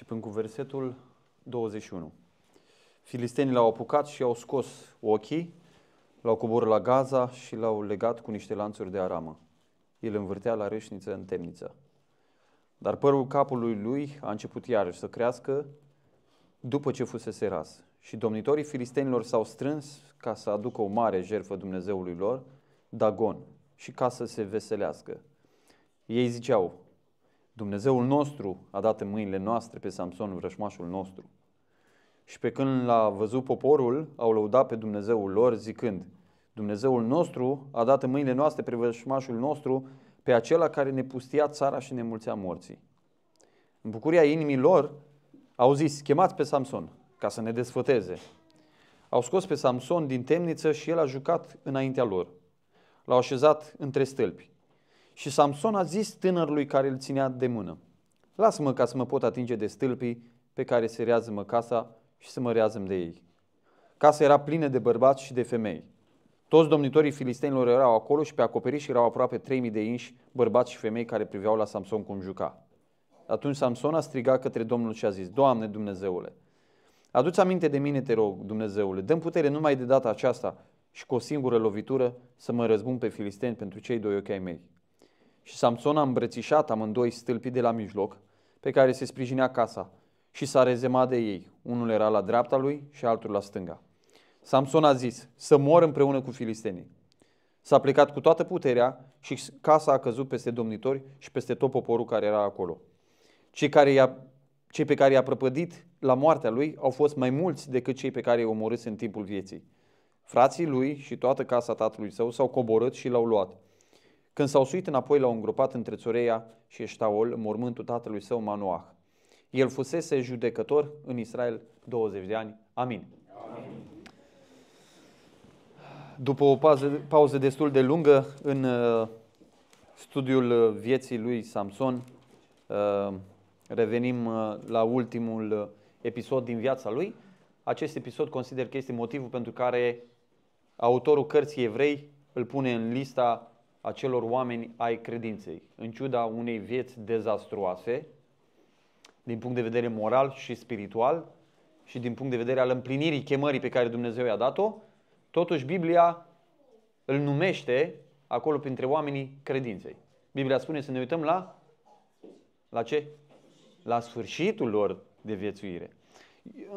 Începem cu versetul 21. Filistenii l-au apucat și au scos ochii, l-au coborât la Gaza și l-au legat cu niște lanțuri de aramă. El învârtea la reșniță în temniță. Dar părul capului lui a început iarăși să crească după ce fusese ras. Și domnitorii filistenilor s-au strâns ca să aducă o mare jertfă Dumnezeului lor, Dagon, și ca să se veselească. Ei ziceau, Dumnezeul nostru a dat în mâinile noastre pe Samson, vrășmașul nostru. Și pe când l-a văzut poporul, au lăudat pe Dumnezeul lor zicând, Dumnezeul nostru a dat în mâinile noastre pe vrășmașul nostru, pe acela care ne pustia țara și ne mulțea morții. În bucuria inimii lor, au zis, chemați pe Samson ca să ne desfăteze. Au scos pe Samson din temniță și el a jucat înaintea lor. L-au așezat între stâlpi și Samson a zis tânărului care îl ținea de mână, Lasă-mă ca să mă pot atinge de stâlpii pe care se rează-mă casa și să mă rează de ei. Casa era plină de bărbați și de femei. Toți domnitorii filistenilor erau acolo și pe acoperiș erau aproape 3.000 de inși, bărbați și femei care priveau la Samson cum juca. Atunci Samson a strigat către Domnul și a zis, Doamne Dumnezeule, adu-ți aminte de mine, te rog, Dumnezeule, dă putere numai de data aceasta și cu o singură lovitură să mă răzbun pe filisteni pentru cei doi ochi ai mei. Și Samson a îmbrățișat amândoi stâlpii de la mijloc, pe care se sprijinea casa, și s-a rezemat de ei. Unul era la dreapta lui și altul la stânga. Samson a zis, să mor împreună cu filistenii. S-a plecat cu toată puterea și casa a căzut peste domnitori și peste tot poporul care era acolo. Cei, care i-a, cei pe care i-a prăpădit la moartea lui au fost mai mulți decât cei pe care i-a omorât în timpul vieții. Frații lui și toată casa tatălui său s-au coborât și l-au luat. Când s-au suit înapoi, l-au îngropat între Țoreia și Eștaol, mormântul tatălui său Manoah. El fusese judecător în Israel 20 de ani. Amin. Amin. După o pauză, pauză destul de lungă în uh, studiul vieții lui Samson, uh, revenim uh, la ultimul uh, episod din viața lui. Acest episod consider că este motivul pentru care autorul cărții evrei îl pune în lista acelor oameni ai credinței, în ciuda unei vieți dezastruoase, din punct de vedere moral și spiritual și din punct de vedere al împlinirii chemării pe care Dumnezeu i-a dat-o, totuși Biblia îl numește acolo printre oamenii credinței. Biblia spune să ne uităm la la ce? La sfârșitul lor de viețuire.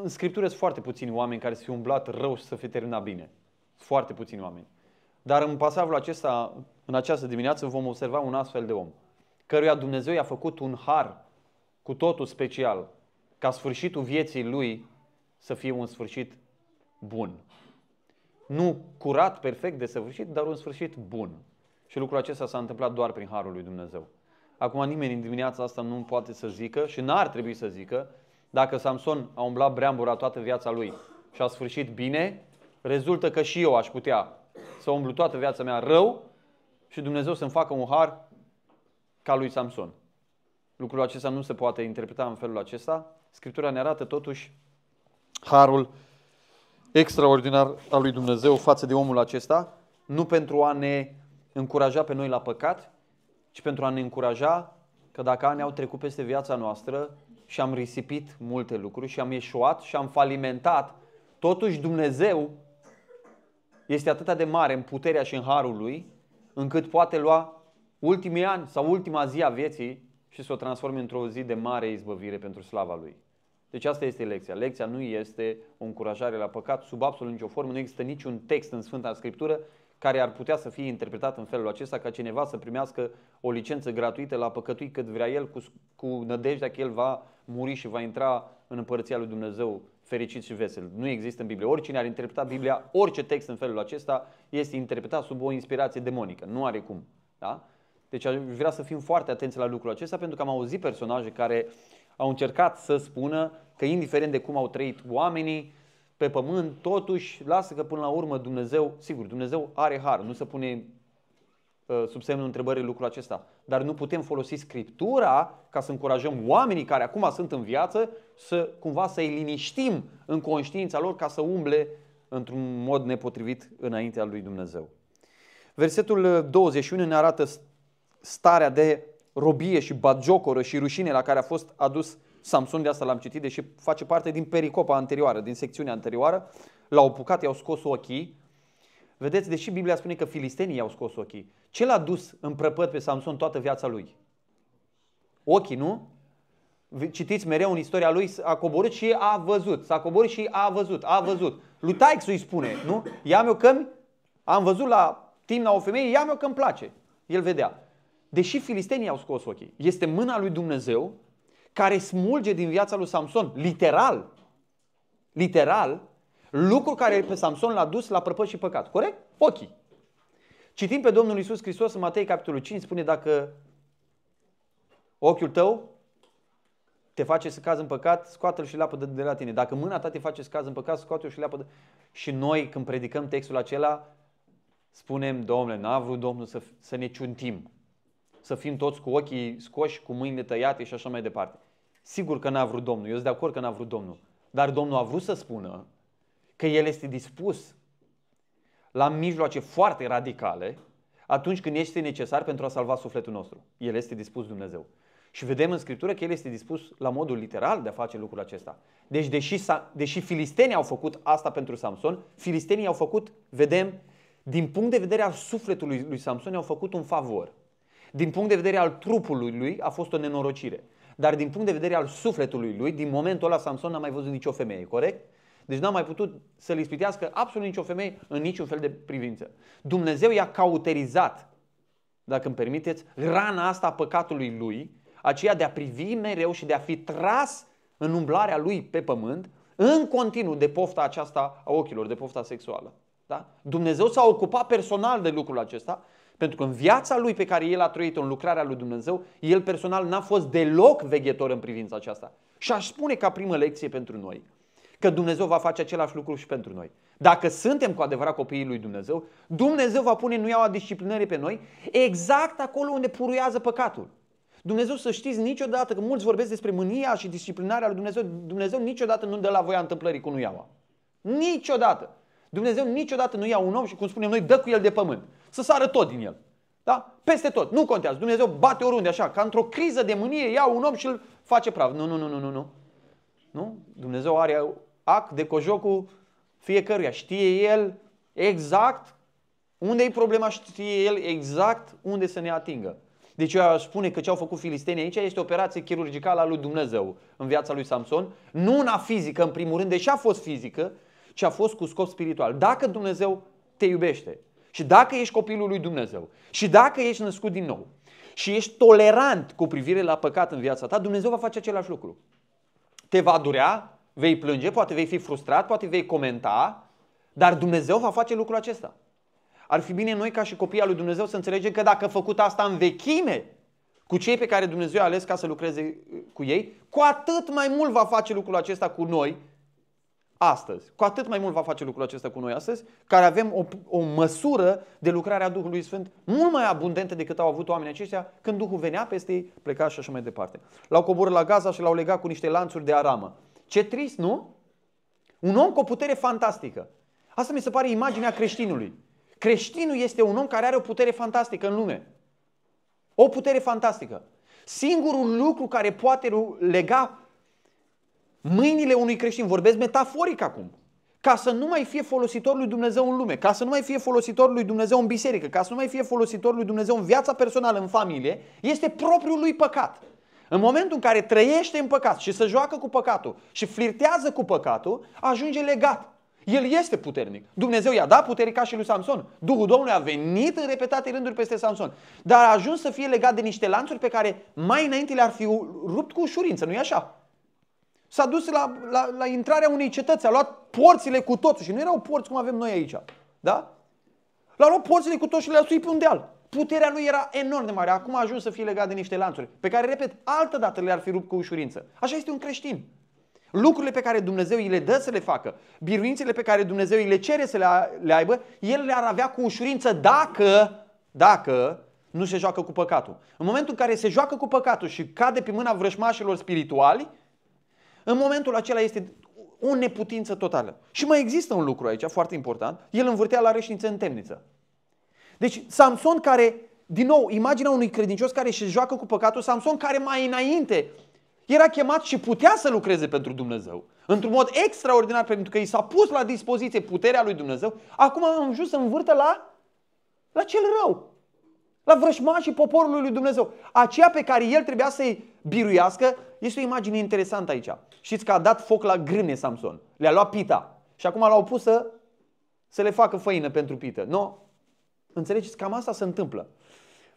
În Scriptură sunt foarte puțini oameni care s-au umblat rău și să fie terminat bine. Foarte puțini oameni. Dar în pasajul acesta în această dimineață vom observa un astfel de om, căruia Dumnezeu i-a făcut un har cu totul special, ca sfârșitul vieții lui să fie un sfârșit bun. Nu curat, perfect, de sfârșit, dar un sfârșit bun. Și lucrul acesta s-a întâmplat doar prin harul lui Dumnezeu. Acum nimeni în dimineața asta nu poate să zică și n-ar trebui să zică dacă Samson a umblat breambura toată viața lui și a sfârșit bine, rezultă că și eu aș putea să umblu toată viața mea rău și Dumnezeu să-mi facă un har ca lui Samson. Lucrul acesta nu se poate interpreta în felul acesta. Scriptura ne arată totuși harul extraordinar al lui Dumnezeu față de omul acesta, nu pentru a ne încuraja pe noi la păcat, ci pentru a ne încuraja că dacă ani au trecut peste viața noastră și am risipit multe lucruri și am ieșuat și am falimentat, totuși Dumnezeu este atât de mare în puterea și în harul lui, încât poate lua ultimii ani sau ultima zi a vieții și să o transforme într-o zi de mare izbăvire pentru slava Lui. Deci asta este lecția. Lecția nu este o încurajare la păcat sub absolut nicio formă. Nu există niciun text în Sfânta Scriptură care ar putea să fie interpretat în felul acesta ca cineva să primească o licență gratuită la păcătui cât vrea el cu, cu nădejdea că el va muri și va intra în împărăția lui Dumnezeu fericit și vesel. Nu există în Biblie. Oricine ar interpreta Biblia, orice text în felul acesta, este interpretat sub o inspirație demonică. Nu are cum. Da? Deci aș vrea să fim foarte atenți la lucrul acesta pentru că am auzit personaje care au încercat să spună că indiferent de cum au trăit oamenii pe pământ, totuși lasă că până la urmă Dumnezeu, sigur, Dumnezeu are har, nu se pune Uh, sub semnul întrebării lucrul acesta. Dar nu putem folosi Scriptura ca să încurajăm oamenii care acum sunt în viață să cumva să-i liniștim în conștiința lor ca să umble într-un mod nepotrivit înaintea lui Dumnezeu. Versetul 21 uh, ne arată starea de robie și bagiocoră și rușine la care a fost adus Samson, de asta l-am citit, deși face parte din pericopa anterioară, din secțiunea anterioară. L-au pucat, i-au scos ochii, Vedeți, deși Biblia spune că filistenii i-au scos ochii, ce l-a dus în prăpăt pe Samson toată viața lui? Ochii, nu? Citiți mereu în istoria lui, a coborât și a văzut, s-a coborât și a văzut, a văzut. Lui îi spune, nu? Ia mi-o că am văzut la timp la o femeie, ia mi-o că îmi place. El vedea. Deși filistenii au scos ochii, este mâna lui Dumnezeu care smulge din viața lui Samson, literal, literal, Lucru care pe Samson l-a dus la prăpăt și păcat. Corect? Ochii. Citim pe Domnul Isus Hristos în Matei capitolul 5, spune dacă ochiul tău te face să cazi în păcat, scoate-l și leapă de la tine. Dacă mâna ta te face să cazi în păcat, scoate-l și leapă de... Și noi când predicăm textul acela, spunem, domnule, n-a vrut Domnul să, să ne ciuntim, să fim toți cu ochii scoși, cu mâinile tăiate și așa mai departe. Sigur că n-a vrut Domnul, eu sunt de acord că n-a vrut Domnul, dar Domnul a vrut să spună că el este dispus la mijloace foarte radicale atunci când este necesar pentru a salva sufletul nostru. El este dispus Dumnezeu. Și vedem în Scriptură că el este dispus la modul literal de a face lucrul acesta. Deci, deși, deși filistenii au făcut asta pentru Samson, filistenii au făcut, vedem, din punct de vedere al sufletului lui Samson, au făcut un favor. Din punct de vedere al trupului lui, a fost o nenorocire. Dar din punct de vedere al sufletului lui, din momentul ăla Samson n-a mai văzut nicio femeie, corect? Deci n-a mai putut să-l ispitească absolut nicio femeie în niciun fel de privință. Dumnezeu i-a cauterizat, dacă îmi permiteți, rana asta a păcatului lui, aceea de a privi mereu și de a fi tras în umblarea lui pe pământ, în continuu de pofta aceasta a ochilor, de pofta sexuală. Da? Dumnezeu s-a ocupat personal de lucrul acesta, pentru că în viața lui pe care el a trăit în lucrarea lui Dumnezeu, el personal n-a fost deloc veghetor în privința aceasta. Și aș spune ca primă lecție pentru noi – că Dumnezeu va face același lucru și pentru noi. Dacă suntem cu adevărat copiii lui Dumnezeu, Dumnezeu va pune nuiaua disciplinării pe noi exact acolo unde puruiază păcatul. Dumnezeu să știți niciodată, că mulți vorbesc despre mânia și disciplinarea lui Dumnezeu, Dumnezeu niciodată nu dă la voia întâmplării cu nuiaua. Niciodată. Dumnezeu niciodată nu ia un om și, cum spunem noi, dă cu el de pământ. Să sară tot din el. Da? Peste tot. Nu contează. Dumnezeu bate oriunde așa, ca într-o criză de mânie, ia un om și îl face praf. Nu, nu, nu, nu, nu. Nu? Dumnezeu are ac de cojocul fiecăruia. Știe el exact unde e problema, știe el exact unde să ne atingă. Deci eu spune că ce au făcut filistenii aici este o operație chirurgicală a lui Dumnezeu în viața lui Samson. Nu una fizică, în primul rând, deși a fost fizică, ci a fost cu scop spiritual. Dacă Dumnezeu te iubește și dacă ești copilul lui Dumnezeu și dacă ești născut din nou și ești tolerant cu privire la păcat în viața ta, Dumnezeu va face același lucru. Te va durea, Vei plânge, poate vei fi frustrat, poate vei comenta, dar Dumnezeu va face lucrul acesta. Ar fi bine noi ca și copiii lui Dumnezeu să înțelegem că dacă a făcut asta în vechime, cu cei pe care Dumnezeu a ales ca să lucreze uh, cu ei, cu atât mai mult va face lucrul acesta cu noi astăzi. Cu atât mai mult va face lucrul acesta cu noi astăzi, care avem o, o măsură de lucrare a Duhului Sfânt mult mai abundentă decât au avut oamenii aceștia când Duhul venea peste ei, pleca și așa mai departe. L-au coborât la Gaza și l-au legat cu niște lanțuri de aramă. Ce trist, nu? Un om cu o putere fantastică. Asta mi se pare imaginea creștinului. Creștinul este un om care are o putere fantastică în lume. O putere fantastică. Singurul lucru care poate lega mâinile unui creștin, vorbesc metaforic acum, ca să nu mai fie folositor lui Dumnezeu în lume, ca să nu mai fie folositor lui Dumnezeu în biserică, ca să nu mai fie folositor lui Dumnezeu în viața personală, în familie, este propriul lui păcat. În momentul în care trăiește în păcat și se joacă cu păcatul și flirtează cu păcatul, ajunge legat. El este puternic. Dumnezeu i-a dat putere ca și lui Samson. Duhul Domnului a venit în repetate rânduri peste Samson. Dar a ajuns să fie legat de niște lanțuri pe care mai înainte le-ar fi rupt cu ușurință, nu-i așa? S-a dus la, la, la intrarea unei cetăți, a luat porțile cu totul și nu erau porți cum avem noi aici. Da? L-a luat porțile cu totul și le-a suit pe un deal puterea lui era enorm de mare. Acum a ajuns să fie legat de niște lanțuri, pe care, repet, altă dată le-ar fi rupt cu ușurință. Așa este un creștin. Lucrurile pe care Dumnezeu îi le dă să le facă, biruințele pe care Dumnezeu îi le cere să le aibă, el le-ar avea cu ușurință dacă, dacă nu se joacă cu păcatul. În momentul în care se joacă cu păcatul și cade pe mâna vrășmașilor spirituali, în momentul acela este o neputință totală. Și mai există un lucru aici foarte important. El învârtea la reșință în temniță. Deci Samson care, din nou, imaginea unui credincios care se joacă cu păcatul, Samson care mai înainte era chemat și putea să lucreze pentru Dumnezeu. Într-un mod extraordinar, pentru că i s-a pus la dispoziție puterea lui Dumnezeu, acum am ajuns să învârtă la, la cel rău. La vrășmașii poporului lui Dumnezeu. Aceea pe care el trebuia să-i biruiască, este o imagine interesantă aici. Știți că a dat foc la grâne Samson. Le-a luat pita. Și acum l-au pus să, să le facă făină pentru pită. Nu? Înțelegeți? Cam asta se întâmplă.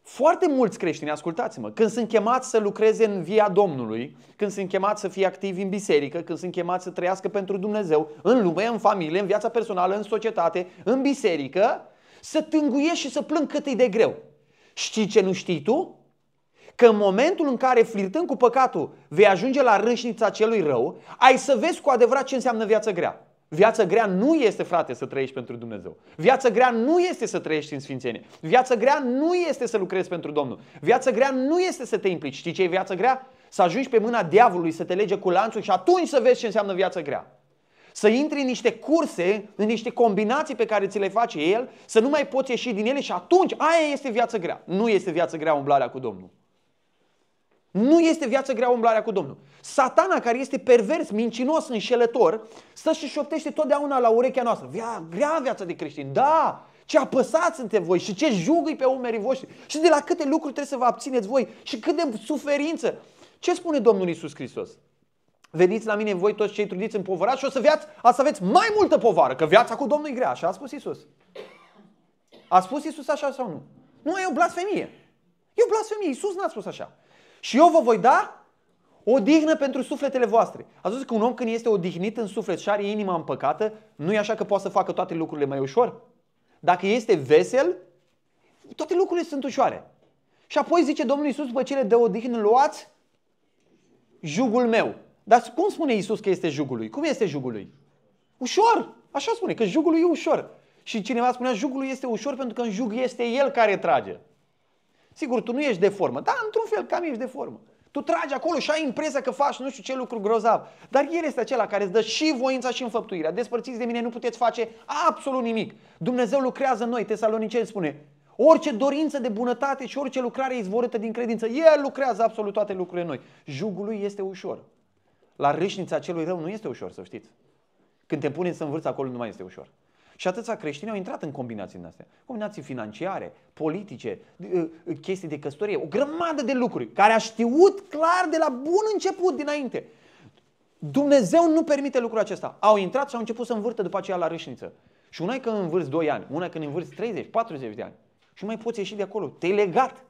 Foarte mulți creștini, ascultați-mă, când sunt chemați să lucreze în via Domnului, când sunt chemați să fie activi în biserică, când sunt chemați să trăiască pentru Dumnezeu, în lume, în familie, în viața personală, în societate, în biserică, să tânguiești și să plâng cât e de greu. Știi ce nu știi tu? Că în momentul în care flirtând cu păcatul vei ajunge la râșnița celui rău, ai să vezi cu adevărat ce înseamnă viața grea. Viața grea nu este, frate, să trăiești pentru Dumnezeu. Viața grea nu este să trăiești în sfințenie. Viața grea nu este să lucrezi pentru Domnul. Viața grea nu este să te implici. Știi ce e viața grea? Să ajungi pe mâna diavolului, să te lege cu lanțul și atunci să vezi ce înseamnă viața grea. Să intri în niște curse, în niște combinații pe care ți le face el, să nu mai poți ieși din ele și atunci aia este viața grea. Nu este viața grea umblarea cu Domnul. Nu este viață grea umblarea cu Domnul. Satana, care este pervers, mincinos, înșelător, stă și șoptește totdeauna la urechea noastră. Via, grea viața de creștin. Da, ce apăsați sunteți voi și ce jugui pe umerii voștri și de la câte lucruri trebuie să vă abțineți voi și cât de suferință. Ce spune Domnul Isus Hristos? Veniți la mine voi toți cei trudiți împovărați și o să, viați, o să aveți mai multă povară, că viața cu Domnul e grea. Așa a spus Isus. A spus Isus așa sau nu? Nu, e o blasfemie. E o blasfemie. Isus n-a spus așa. Și eu vă voi da o dihnă pentru sufletele voastre. Ați zis că un om când este odihnit în suflet și are inima împăcată, nu e așa că poate să facă toate lucrurile mai ușor? Dacă este vesel, toate lucrurile sunt ușoare. Și apoi zice Domnul Iisus, după cele de odihnă, luați jugul meu. Dar cum spune Iisus că este jugul lui? Cum este jugul lui? Ușor! Așa spune, că jugul lui e ușor. Și cineva spunea, jugul lui este ușor pentru că în jug este el care trage. Sigur, tu nu ești de formă, dar într-un fel cam ești de formă. Tu tragi acolo și ai impresia că faci nu știu ce lucru grozav. Dar El este acela care îți dă și voința și înfăptuirea. Despărțiți de mine, nu puteți face absolut nimic. Dumnezeu lucrează în noi. Tesaloniceni spune, orice dorință de bunătate și orice lucrare izvorâtă din credință, El lucrează absolut toate lucrurile în noi. Jugul lui este ușor. La râșnița celui rău nu este ușor, să știți. Când te puneți să învârți acolo, nu mai este ușor. Și atâția creștini au intrat în combinații din astea. Combinații financiare, politice, ă, ă, chestii de căsătorie, o grămadă de lucruri care a știut clar de la bun început dinainte. Dumnezeu nu permite lucrul acesta. Au intrat și au început să învârte după aceea la râșniță. Și una e că învârți 2 ani, una e când învârți 30, 40 de ani. Și mai poți ieși de acolo. Te-ai legat.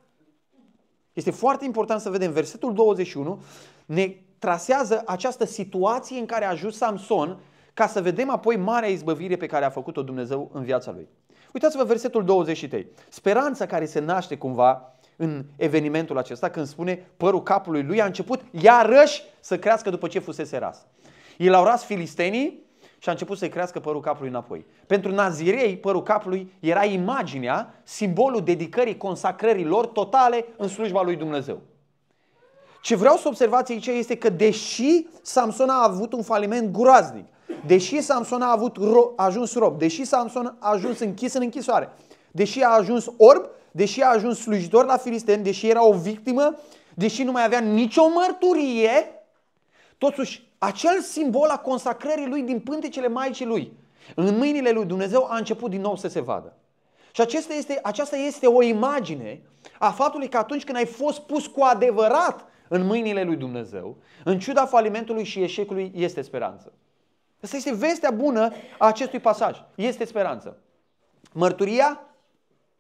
Este foarte important să vedem. Versetul 21 ne trasează această situație în care a ajuns Samson ca să vedem apoi marea izbăvire pe care a făcut-o Dumnezeu în viața lui. Uitați-vă versetul 23. Speranța care se naște cumva în evenimentul acesta când spune părul capului lui a început iarăși să crească după ce fusese ras. El au ras filistenii și a început să-i crească părul capului înapoi. Pentru nazirei, părul capului era imaginea, simbolul dedicării, consacrării lor totale în slujba lui Dumnezeu. Ce vreau să observați aici este că deși Samson a avut un faliment groaznic, Deși Samson a, avut ro- a ajuns rob, deși Samson a ajuns închis în închisoare, deși a ajuns orb, deși a ajuns slujitor la filisteni, deși era o victimă, deși nu mai avea nicio mărturie, totuși acel simbol a consacrării lui din pântecele Maicii lui, în mâinile lui Dumnezeu, a început din nou să se vadă. Și aceasta este, aceasta este o imagine a faptului că atunci când ai fost pus cu adevărat în mâinile lui Dumnezeu, în ciuda falimentului și eșecului, este speranță. Asta este vestea bună a acestui pasaj. Este speranță. Mărturia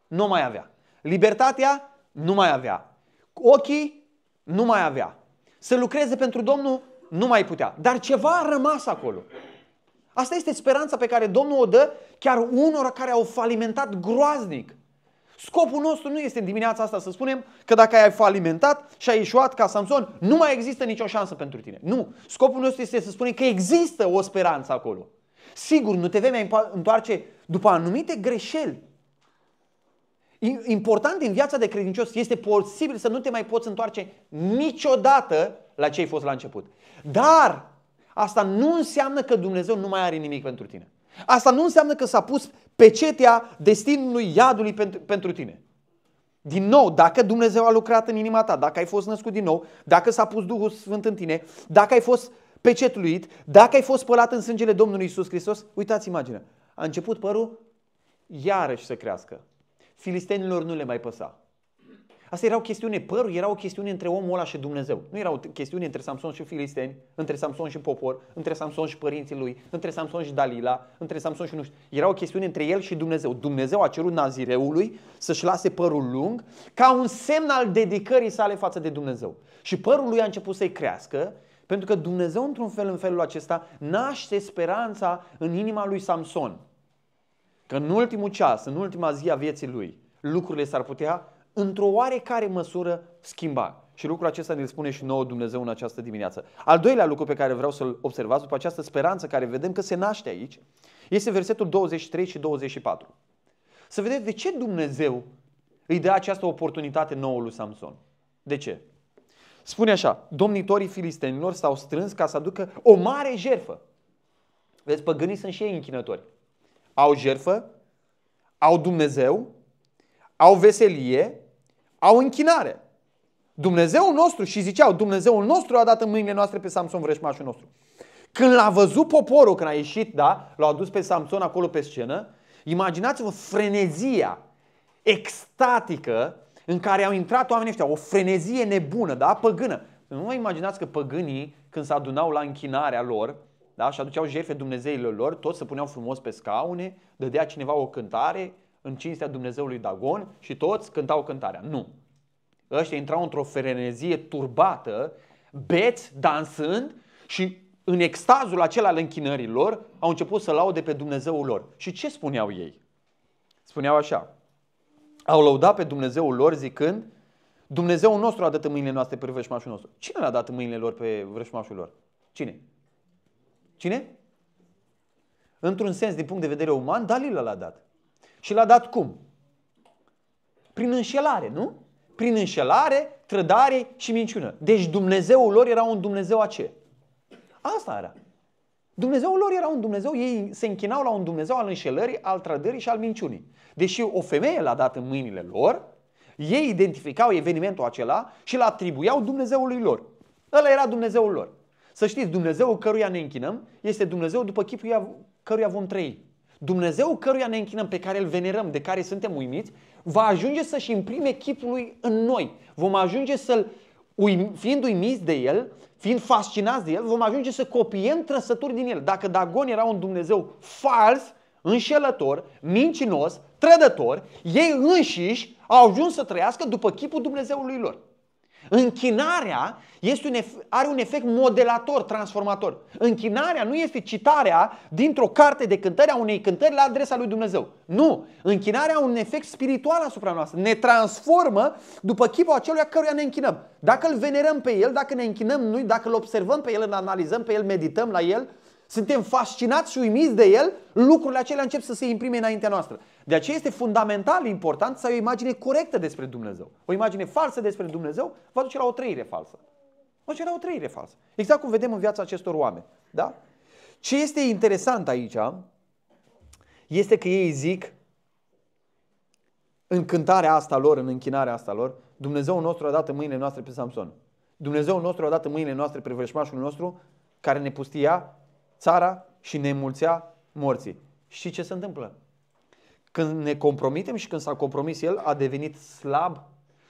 nu mai avea. Libertatea nu mai avea. Ochii nu mai avea. Să lucreze pentru Domnul nu mai putea. Dar ceva a rămas acolo. Asta este speranța pe care Domnul o dă chiar unora care au falimentat groaznic. Scopul nostru nu este în dimineața asta să spunem că dacă ai falimentat și ai ieșuat ca Samson, nu mai există nicio șansă pentru tine. Nu. Scopul nostru este să spunem că există o speranță acolo. Sigur, nu te vei mai întoarce după anumite greșeli. Important în viața de credincios este posibil să nu te mai poți întoarce niciodată la ce ai fost la început. Dar asta nu înseamnă că Dumnezeu nu mai are nimic pentru tine. Asta nu înseamnă că s-a pus pecetea destinului iadului pentru, pentru tine. Din nou, dacă Dumnezeu a lucrat în inima ta, dacă ai fost născut din nou, dacă s-a pus Duhul Sfânt în tine, dacă ai fost pecetluit, dacă ai fost spălat în sângele Domnului Isus Hristos, uitați imaginea. A început părul iarăși să crească. Filistenilor nu le mai păsa. Asta era o chestiune, părul era o chestiune între omul ăla și Dumnezeu. Nu era o chestiune între Samson și filisteni, între Samson și popor, între Samson și părinții lui, între Samson și Dalila, între Samson și nu știu. Era o chestiune între el și Dumnezeu. Dumnezeu a cerut Nazireului să-și lase părul lung ca un semn al dedicării sale față de Dumnezeu. Și părul lui a început să-i crească pentru că Dumnezeu, într-un fel, în felul acesta, naște speranța în inima lui Samson. Că în ultimul ceas, în ultima zi a vieții lui, lucrurile s-ar putea într-o oarecare măsură schimba. Și lucrul acesta ne spune și nouă Dumnezeu în această dimineață. Al doilea lucru pe care vreau să-l observați, după această speranță care vedem că se naște aici, este versetul 23 și 24. Să vedeți de ce Dumnezeu îi dă această oportunitate nouă lui Samson. De ce? Spune așa, domnitorii filistenilor s-au strâns ca să aducă o mare jerfă. Vezi, păgânii sunt și ei închinători. Au jerfă, au Dumnezeu, au veselie, au închinare. Dumnezeu nostru și ziceau, Dumnezeul nostru a dat în mâinile noastre pe Samson vrășmașul nostru. Când l-a văzut poporul, când a ieșit, da, l-au adus pe Samson acolo pe scenă, imaginați-vă frenezia extatică în care au intrat oamenii ăștia, o frenezie nebună, da, păgână. Nu vă imaginați că păgânii, când se adunau la închinarea lor, da, și aduceau jefe Dumnezeilor lor, toți se puneau frumos pe scaune, dădea cineva o cântare, în cinstea Dumnezeului Dagon și toți cântau cântarea. Nu. Ăștia intrau într-o ferenezie turbată, beți, dansând și în extazul acela al închinărilor au început să laude pe Dumnezeul lor. Și ce spuneau ei? Spuneau așa. Au laudat pe Dumnezeul lor zicând, Dumnezeul nostru a dat în mâinile noastre pe vrășmașul nostru. Cine l-a dat în mâinile lor pe vrășmașul lor? Cine? Cine? Într-un sens, din punct de vedere uman, Dalila l-a dat. Și l-a dat cum? Prin înșelare, nu? Prin înșelare, trădare și minciună. Deci Dumnezeul lor era un Dumnezeu a ce? Asta era. Dumnezeul lor era un Dumnezeu, ei se închinau la un Dumnezeu al înșelării, al trădării și al minciunii. Deși o femeie l-a dat în mâinile lor, ei identificau evenimentul acela și l atribuiau Dumnezeului lor. Ăla era Dumnezeul lor. Să știți, Dumnezeul căruia ne închinăm este Dumnezeu după chipul căruia vom trăi. Dumnezeu căruia ne închinăm, pe care îl venerăm, de care suntem uimiți, va ajunge să-și imprime chipul lui în noi. Vom ajunge să-l, fiind uimiți de el, fiind fascinați de el, vom ajunge să copiem trăsături din el. Dacă Dagon era un Dumnezeu fals, înșelător, mincinos, trădător, ei înșiși au ajuns să trăiască după chipul Dumnezeului lor. Închinarea este un efect, are un efect modelator, transformator. Închinarea nu este citarea dintr-o carte de cântări a unei cântări la adresa lui Dumnezeu. Nu! Închinarea are un efect spiritual asupra noastră. Ne transformă după chipul a căruia ne închinăm. Dacă îl venerăm pe el, dacă ne închinăm noi, dacă îl observăm pe el, îl analizăm pe el, medităm la el, suntem fascinați și uimiți de el, lucrurile acelea încep să se imprime înaintea noastră. De aceea este fundamental important să ai o imagine corectă despre Dumnezeu. O imagine falsă despre Dumnezeu va duce la o trăire falsă. Va duce la o trăire falsă. Exact cum vedem în viața acestor oameni. Da? Ce este interesant aici este că ei zic în cântarea asta lor, în închinarea asta lor, Dumnezeu nostru a dat în mâinile noastre pe Samson. Dumnezeu nostru a dat în mâinile noastre pe vrășmașul nostru care ne pustia țara și ne mulțea morții. Și ce se întâmplă? Când ne compromitem și când s-a compromis el, a devenit slab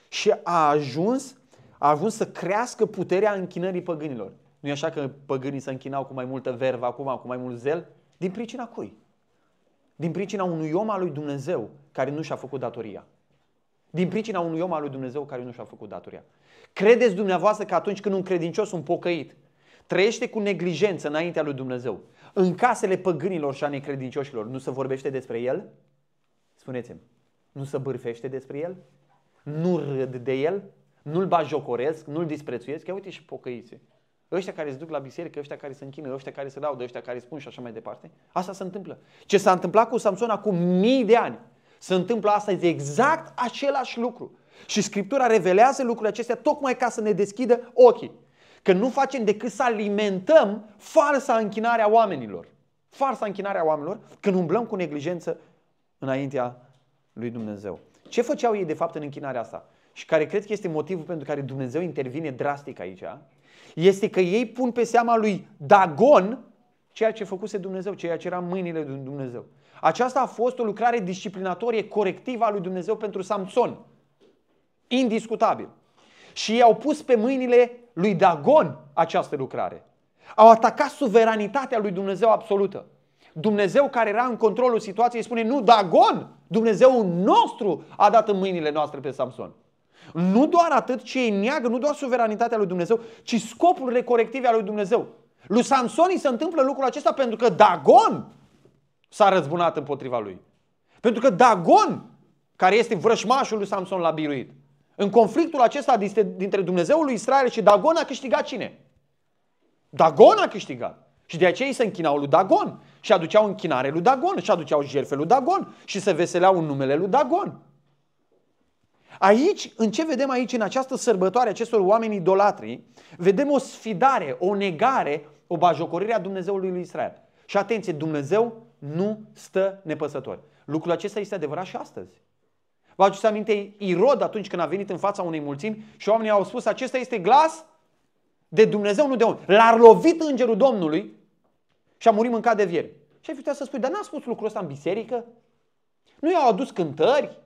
și a ajuns, a ajuns să crească puterea închinării păgânilor. Nu e așa că păgânii se închinau cu mai multă vervă acum, cu mai mult zel? Din pricina cui? Din pricina unui om al lui Dumnezeu care nu și-a făcut datoria. Din pricina unui om al lui Dumnezeu care nu și-a făcut datoria. Credeți dumneavoastră că atunci când un credincios, un pocăit, trăiește cu neglijență înaintea lui Dumnezeu, în casele păgânilor și a necredincioșilor, nu se vorbește despre el? Spuneți-mi, nu se bârfește despre el? Nu râd de el? Nu-l bajocoresc? Nu-l disprețuiesc? Ia uite și pocăiții. Ăștia care se duc la biserică, ăștia care se închină, ăștia care se laudă, ăștia care spun și așa mai departe. Asta se întâmplă. Ce s-a întâmplat cu Samson acum mii de ani, se întâmplă astăzi exact același lucru. Și Scriptura revelează lucrurile acestea tocmai ca să ne deschidă ochii. Că nu facem decât să alimentăm farsa închinarea oamenilor. Farsa închinarea oamenilor când umblăm cu neglijență înaintea lui Dumnezeu. Ce făceau ei de fapt în închinarea asta? Și care cred că este motivul pentru care Dumnezeu intervine drastic aici, este că ei pun pe seama lui Dagon ceea ce făcuse Dumnezeu, ceea ce era în mâinile lui Dumnezeu. Aceasta a fost o lucrare disciplinatorie corectivă a lui Dumnezeu pentru Samson. Indiscutabil. Și i-au pus pe mâinile lui Dagon această lucrare. Au atacat suveranitatea lui Dumnezeu absolută. Dumnezeu care era în controlul situației spune, nu, Dagon, Dumnezeu nostru a dat în mâinile noastre pe Samson. Nu doar atât, ci ei neagă nu doar suveranitatea lui Dumnezeu, ci scopurile corective ale lui Dumnezeu. Lui Samson îi se întâmplă lucrul acesta pentru că Dagon s-a răzbunat împotriva lui. Pentru că Dagon, care este vrășmașul lui Samson, l-a biruit. În conflictul acesta dintre Dumnezeul lui Israel și Dagon a câștigat cine? Dagon a câștigat. Și de aceea ei se închinau lui Dagon și aduceau închinare lui Dagon și aduceau jertfe lui Dagon și se veseleau în numele lui Dagon. Aici, în ce vedem aici, în această sărbătoare acestor oameni idolatri, vedem o sfidare, o negare, o bajocorire a Dumnezeului lui Israel. Și atenție, Dumnezeu nu stă nepăsător. Lucrul acesta este adevărat și astăzi. Vă aduceți aminte Irod atunci când a venit în fața unei mulțimi și oamenii au spus acesta este glas de Dumnezeu, nu de om. L-a lovit îngerul Domnului și a murit mâncat de vieri. Și ai putea să spui, dar n-a spus lucrul ăsta în biserică? Nu i-au adus cântări?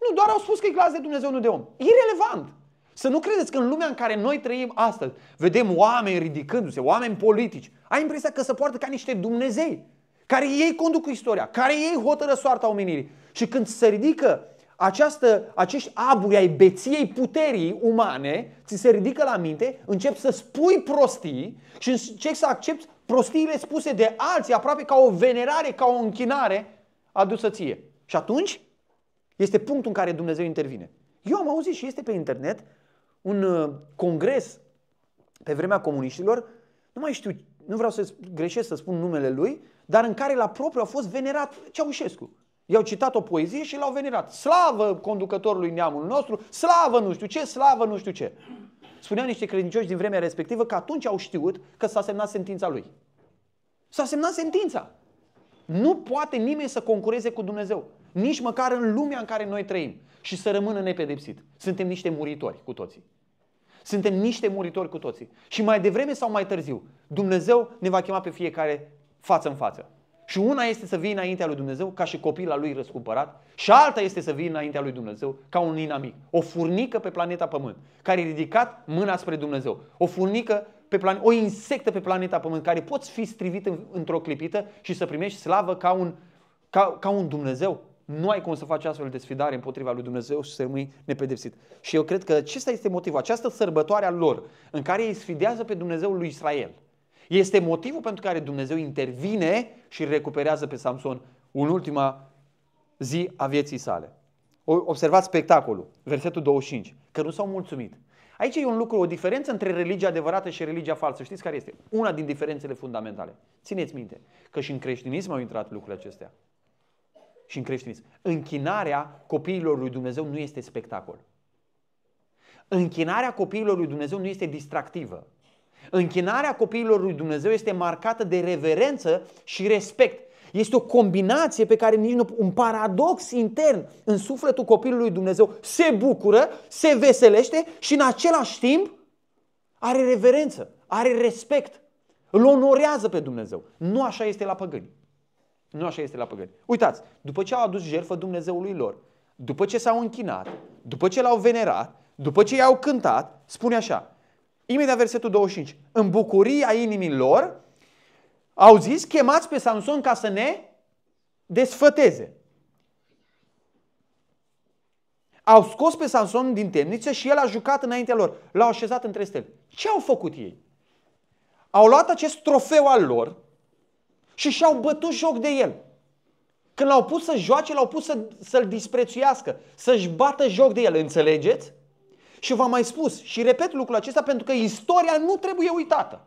Nu, doar au spus că e glas de Dumnezeu, nu de om. Irelevant! Să nu credeți că în lumea în care noi trăim astăzi, vedem oameni ridicându-se, oameni politici, ai impresia că se poartă ca niște Dumnezei, care ei conduc istoria, care ei hotără soarta omenirii. Și când se ridică această, acești aburi ai beției puterii umane, ți se ridică la minte, începi să spui prostii și începi să accepti prostiile spuse de alții, aproape ca o venerare, ca o închinare adusă ție. Și atunci este punctul în care Dumnezeu intervine. Eu am auzit și este pe internet un uh, congres pe vremea comuniștilor, nu mai știu, nu vreau să greșesc să spun numele lui, dar în care la propriu a fost venerat Ceaușescu. I-au citat o poezie și l-au venerat. Slavă conducătorului neamul nostru, slavă nu știu ce, slavă nu știu ce spuneau niște credincioși din vremea respectivă că atunci au știut că s-a semnat sentința lui. S-a semnat sentința. Nu poate nimeni să concureze cu Dumnezeu. Nici măcar în lumea în care noi trăim. Și să rămână nepedepsit. Suntem niște muritori cu toții. Suntem niște muritori cu toții. Și mai devreme sau mai târziu, Dumnezeu ne va chema pe fiecare față în față. Și una este să vii înaintea lui Dumnezeu ca și copil al lui răscumpărat și alta este să vii înaintea lui Dumnezeu ca un inamic. O furnică pe planeta Pământ care e ridicat mâna spre Dumnezeu. O furnică pe plan- o insectă pe planeta Pământ care poți fi strivit în, într-o clipită și să primești slavă ca un, ca, ca un Dumnezeu. Nu ai cum să faci astfel de sfidare împotriva lui Dumnezeu și să rămâi nepedepsit. Și eu cred că acesta este motivul. Această sărbătoare a lor în care ei sfidează pe Dumnezeul lui Israel este motivul pentru care Dumnezeu intervine și recuperează pe Samson în ultima zi a vieții sale. Observați spectacolul, versetul 25, că nu s-au mulțumit. Aici e un lucru, o diferență între religia adevărată și religia falsă. Știți care este? Una din diferențele fundamentale. Țineți minte că și în creștinism au intrat lucrurile acestea. Și în creștinism. Închinarea copiilor lui Dumnezeu nu este spectacol. Închinarea copiilor lui Dumnezeu nu este distractivă. Închinarea copiilor lui Dumnezeu este marcată de reverență și respect. Este o combinație pe care nici nu... Un paradox intern în sufletul copilului Dumnezeu se bucură, se veselește și în același timp are reverență, are respect. Îl onorează pe Dumnezeu. Nu așa este la păgâni. Nu așa este la păgâni. Uitați, după ce au adus jertfă Dumnezeului lor, după ce s-au închinat, după ce l-au venerat, după ce i-au cântat, spune așa, Imediat versetul 25. În bucuria inimii lor au zis chemați pe Samson ca să ne desfăteze. Au scos pe Samson din temniță și el a jucat înaintea lor. L-au așezat între stele. Ce au făcut ei? Au luat acest trofeu al lor și și-au bătut joc de el. Când l-au pus să joace, l-au pus să, să-l disprețuiască, să-și bată joc de el. Înțelegeți? Și v-am mai spus și repet lucrul acesta pentru că istoria nu trebuie uitată.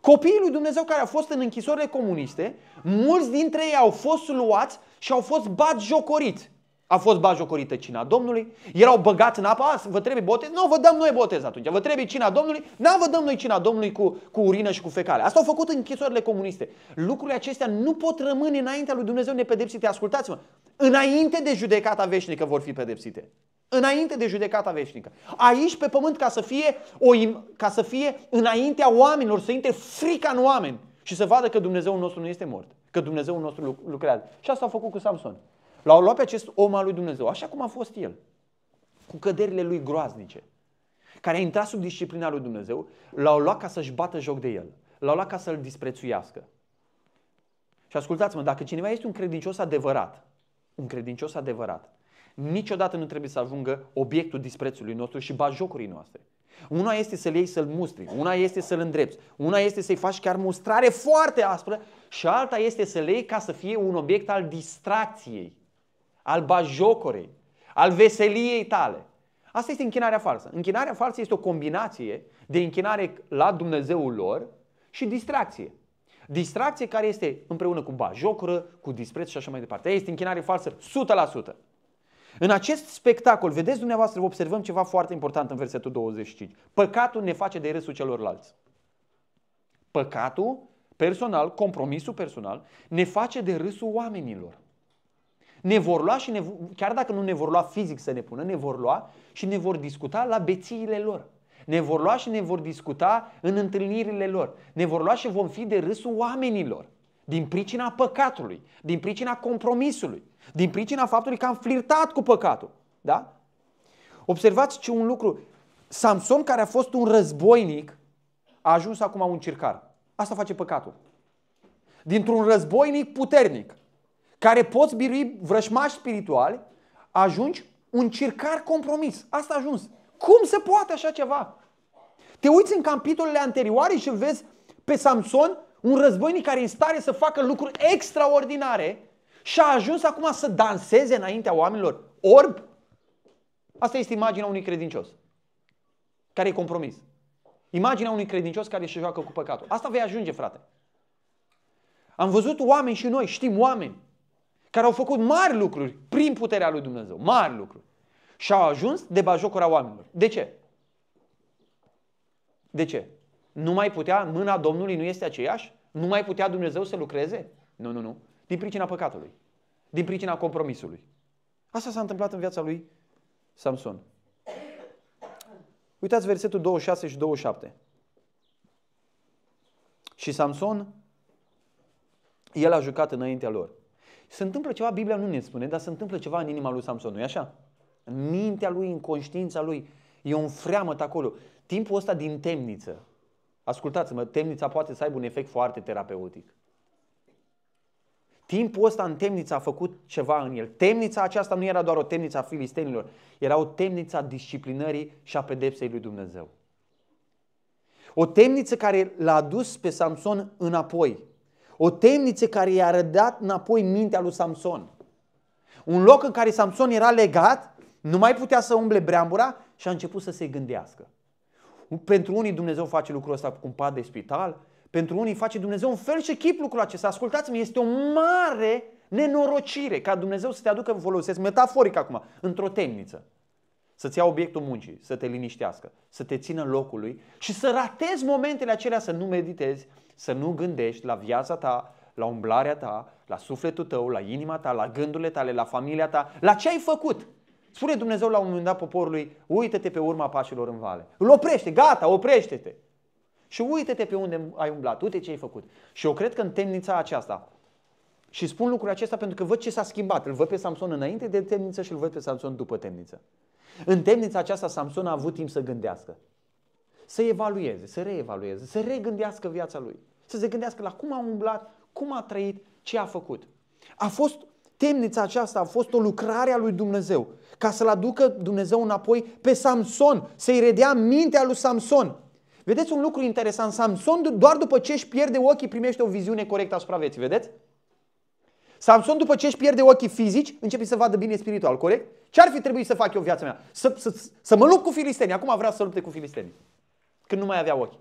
Copiii lui Dumnezeu care au fost în închisorile comuniste, mulți dintre ei au fost luați și au fost batjocoriți. A fost jocorită cina Domnului, erau băgați în apă, A, vă trebuie botez? Nu, vă dăm noi botez atunci, vă trebuie cina Domnului, nu vă dăm noi cina Domnului cu, cu urină și cu fecale. Asta au făcut în închisorile comuniste. Lucrurile acestea nu pot rămâne înaintea lui Dumnezeu nepedepsite, ascultați-mă. Înainte de judecata veșnică vor fi pedepsite. Înainte de judecata veșnică. Aici, pe pământ, ca să fie, o, ca să fie înaintea oamenilor, să intre frica în oameni și să vadă că Dumnezeul nostru nu este mort, că Dumnezeul nostru lucrează. Și asta a făcut cu Samson. L-au luat pe acest om al lui Dumnezeu, așa cum a fost el, cu căderile lui groaznice, care a intrat sub disciplina lui Dumnezeu, l-au luat ca să-și bată joc de el, l-au luat ca să-l disprețuiască. Și ascultați-mă, dacă cineva este un credincios adevărat, un credincios adevărat, niciodată nu trebuie să ajungă obiectul disprețului nostru și bajocurii noastre. Una este să-l iei să-l mustri, una este să-l îndrepți, una este să-i faci chiar mustrare foarte aspră și alta este să-l iei ca să fie un obiect al distracției, al bajocorei, al veseliei tale. Asta este închinarea falsă. Închinarea falsă este o combinație de închinare la Dumnezeul lor și distracție. Distracție care este împreună cu bajocură, cu dispreț și așa mai departe. Este închinare falsă 100%. În acest spectacol, vedeți dumneavoastră, observăm ceva foarte important în versetul 25. Păcatul ne face de râsul celorlalți. Păcatul personal, compromisul personal, ne face de râsul oamenilor. Ne vor lua și ne, chiar dacă nu ne vor lua fizic să ne pună, ne vor lua și ne vor discuta la bețiile lor. Ne vor lua și ne vor discuta în întâlnirile lor. Ne vor lua și vom fi de râsul oamenilor. Din pricina păcatului, din pricina compromisului. Din pricina faptului că am flirtat cu păcatul. Da? Observați ce un lucru. Samson, care a fost un războinic, a ajuns acum un circar. Asta face păcatul. Dintr-un războinic puternic, care poți birui vrășmași spirituali, ajungi un circar compromis. Asta a ajuns. Cum se poate așa ceva? Te uiți în capitolele anterioare și vezi pe Samson un războinic care e în stare să facă lucruri extraordinare și a ajuns acum să danseze înaintea oamenilor orb? Asta este imaginea unui credincios care e compromis. Imaginea unui credincios care se joacă cu păcatul. Asta vei ajunge, frate. Am văzut oameni și noi, știm oameni, care au făcut mari lucruri prin puterea lui Dumnezeu. Mari lucruri. Și au ajuns de bajocura oamenilor. De ce? De ce? Nu mai putea, mâna Domnului nu este aceeași? Nu mai putea Dumnezeu să lucreze? Nu, nu, nu. Din pricina păcatului. Din pricina compromisului. Asta s-a întâmplat în viața lui Samson. Uitați versetul 26 și 27. Și Samson, el a jucat înaintea lor. Se întâmplă ceva, Biblia nu ne spune, dar se întâmplă ceva în inima lui Samson, nu-i așa? În mintea lui, în conștiința lui, e un freamăt acolo. Timpul ăsta din temniță, ascultați-mă, temnița poate să aibă un efect foarte terapeutic. Timpul ăsta în temniță a făcut ceva în el. Temnița aceasta nu era doar o temniță a filistenilor, era o temniță a disciplinării și a pedepsei lui Dumnezeu. O temniță care l-a dus pe Samson înapoi. O temniță care i-a rădat înapoi mintea lui Samson. Un loc în care Samson era legat, nu mai putea să umble breambura și a început să se gândească. Pentru unii Dumnezeu face lucrul ăsta cu un pat de spital, pentru unii face Dumnezeu un fel și chip lucrul acesta. Ascultați-mă, este o mare nenorocire ca Dumnezeu să te aducă, vă folosesc metaforic acum, într-o temniță. Să-ți ia obiectul muncii, să te liniștească, să te țină locului și să ratezi momentele acelea, să nu meditezi, să nu gândești la viața ta, la umblarea ta, la sufletul tău, la inima ta, la gândurile tale, la familia ta, la ce ai făcut. Spune Dumnezeu la un moment dat poporului, uită-te pe urma pașilor în vale. Îl oprește, gata, oprește-te. Și uite-te pe unde ai umblat, uite ce ai făcut. Și eu cred că în temnița aceasta, și spun lucrul acesta pentru că văd ce s-a schimbat. Îl văd pe Samson înainte de temniță și îl văd pe Samson după temniță. În temnița aceasta Samson a avut timp să gândească. Să evalueze, să reevalueze, să regândească viața lui. Să se gândească la cum a umblat, cum a trăit, ce a făcut. A fost temnița aceasta a fost o lucrare a lui Dumnezeu ca să-l aducă Dumnezeu înapoi pe Samson, să-i redea mintea lui Samson. Vedeți un lucru interesant, Samson doar după ce își pierde ochii primește o viziune corectă asupra vieții, vedeți? Samson după ce își pierde ochii fizici începe să vadă bine spiritual, corect? Ce ar fi trebuit să fac eu viața mea? Să, să, să mă lupt cu filistenii, acum vrea să lupte cu filistenii, când nu mai avea ochi.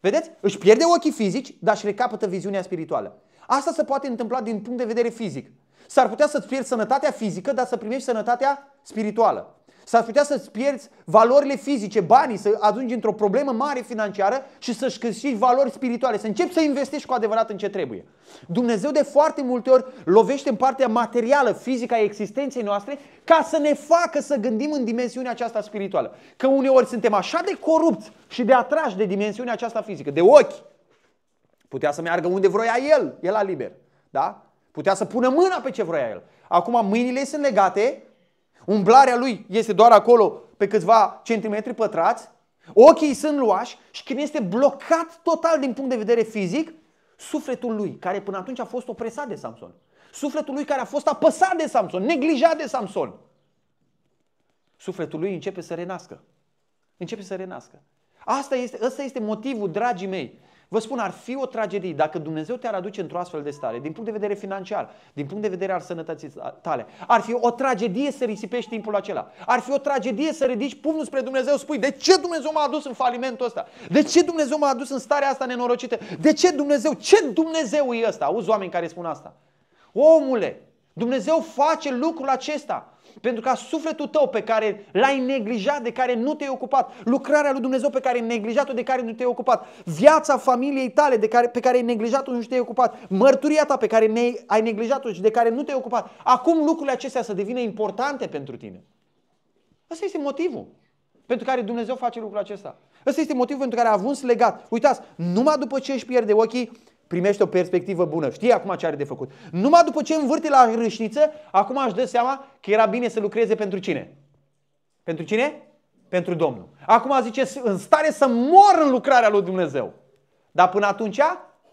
Vedeți? Își pierde ochii fizici, dar își recapătă viziunea spirituală. Asta se poate întâmpla din punct de vedere fizic. S-ar putea să-ți pierzi sănătatea fizică, dar să primești sănătatea spirituală. S-ar putea să-ți pierzi valorile fizice, banii, să ajungi într-o problemă mare financiară și să-și câștigi valori spirituale, să începi să investești cu adevărat în ce trebuie. Dumnezeu de foarte multe ori lovește în partea materială, fizică a existenței noastre ca să ne facă să gândim în dimensiunea aceasta spirituală. Că uneori suntem așa de corupți și de atrași de dimensiunea aceasta fizică, de ochi. Putea să meargă unde vroia el, el la liber. Da? Putea să pună mâna pe ce vroia el. Acum mâinile sunt legate Umblarea lui este doar acolo pe câțiva centimetri pătrați, ochii sunt luași și când este blocat total din punct de vedere fizic, sufletul lui, care până atunci a fost opresat de Samson, sufletul lui care a fost apăsat de Samson, neglijat de Samson, sufletul lui începe să renască. Începe să renască. Asta este, asta este motivul, dragii mei, Vă spun, ar fi o tragedie dacă Dumnezeu te-ar aduce într-o astfel de stare, din punct de vedere financiar, din punct de vedere al sănătății tale. Ar fi o tragedie să risipești timpul acela. Ar fi o tragedie să ridici pumnul spre Dumnezeu, spui, de ce Dumnezeu m-a adus în falimentul ăsta? De ce Dumnezeu m-a adus în starea asta nenorocită? De ce Dumnezeu? Ce Dumnezeu e ăsta? Auzi oameni care spun asta. Omule, Dumnezeu face lucrul acesta pentru ca sufletul tău pe care l-ai neglijat, de care nu te-ai ocupat, lucrarea lui Dumnezeu pe care ai neglijat-o, de care nu te-ai ocupat, viața familiei tale de care, pe care ai neglijat-o și nu te-ai ocupat, mărturia ta pe care ne- ai neglijat-o și de care nu te-ai ocupat, acum lucrurile acestea să devină importante pentru tine. Asta este motivul pentru care Dumnezeu face lucrul acesta. Ăsta este motivul pentru care a avuns legat. Uitați, numai după ce își pierde ochii, primește o perspectivă bună, știe acum ce are de făcut. Numai după ce învârte la râșniță, acum aș dă seama că era bine să lucreze pentru cine? Pentru cine? Pentru Domnul. Acum zice, în stare să mor în lucrarea lui Dumnezeu. Dar până atunci,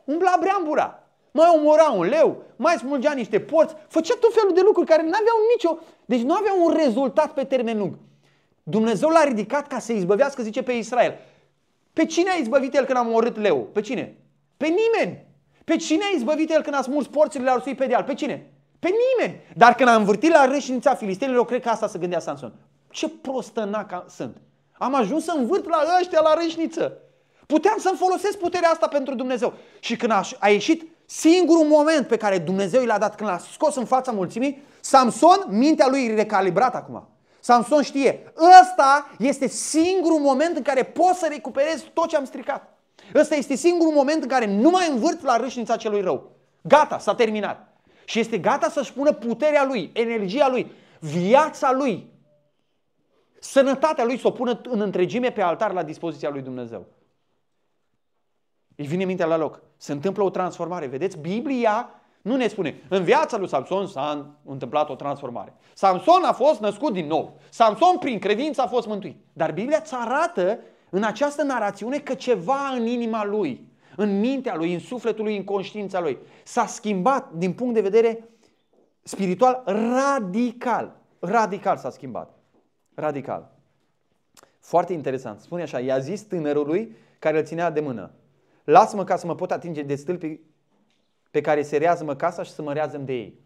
umbla breambura. Mai omora un leu, mai smulgea niște porți, făcea tot felul de lucruri care nu aveau nicio... Deci nu aveau un rezultat pe termen lung. Dumnezeu l-a ridicat ca să izbăvească, zice, pe Israel. Pe cine a izbăvit el când a omorât leu? Pe cine? Pe nimeni. Pe cine a izbăvit el când a smuls porțile, la a pe deal? Pe cine? Pe nimeni. Dar când a învârtit la reșinița filistenilor, cred că asta se gândea Samson. Ce naca sunt. Am ajuns să învârt la ăștia la râșniță. Puteam să-mi folosesc puterea asta pentru Dumnezeu. Și când a, a ieșit singurul moment pe care Dumnezeu i l-a dat, când l-a scos în fața mulțimii, Samson, mintea lui e recalibrată acum. Samson știe, ăsta este singurul moment în care pot să recuperez tot ce am stricat. Ăsta este singurul moment în care nu mai învârt la râșnița celui rău. Gata, s-a terminat. Și este gata să-și pună puterea lui, energia lui, viața lui, sănătatea lui să o pună în întregime pe altar la dispoziția lui Dumnezeu. Îi vine mintea la loc. Se întâmplă o transformare. Vedeți, Biblia nu ne spune. În viața lui Samson s-a întâmplat o transformare. Samson a fost născut din nou. Samson prin credință a fost mântuit. Dar Biblia îți arată în această narațiune că ceva în inima lui, în mintea lui, în sufletul lui, în conștiința lui s-a schimbat din punct de vedere spiritual radical. Radical s-a schimbat. Radical. Foarte interesant. Spune așa, i-a zis tânărului care îl ținea de mână. Lasă-mă ca să mă pot atinge de stâlpii pe care se rează casa și să mă rează de ei.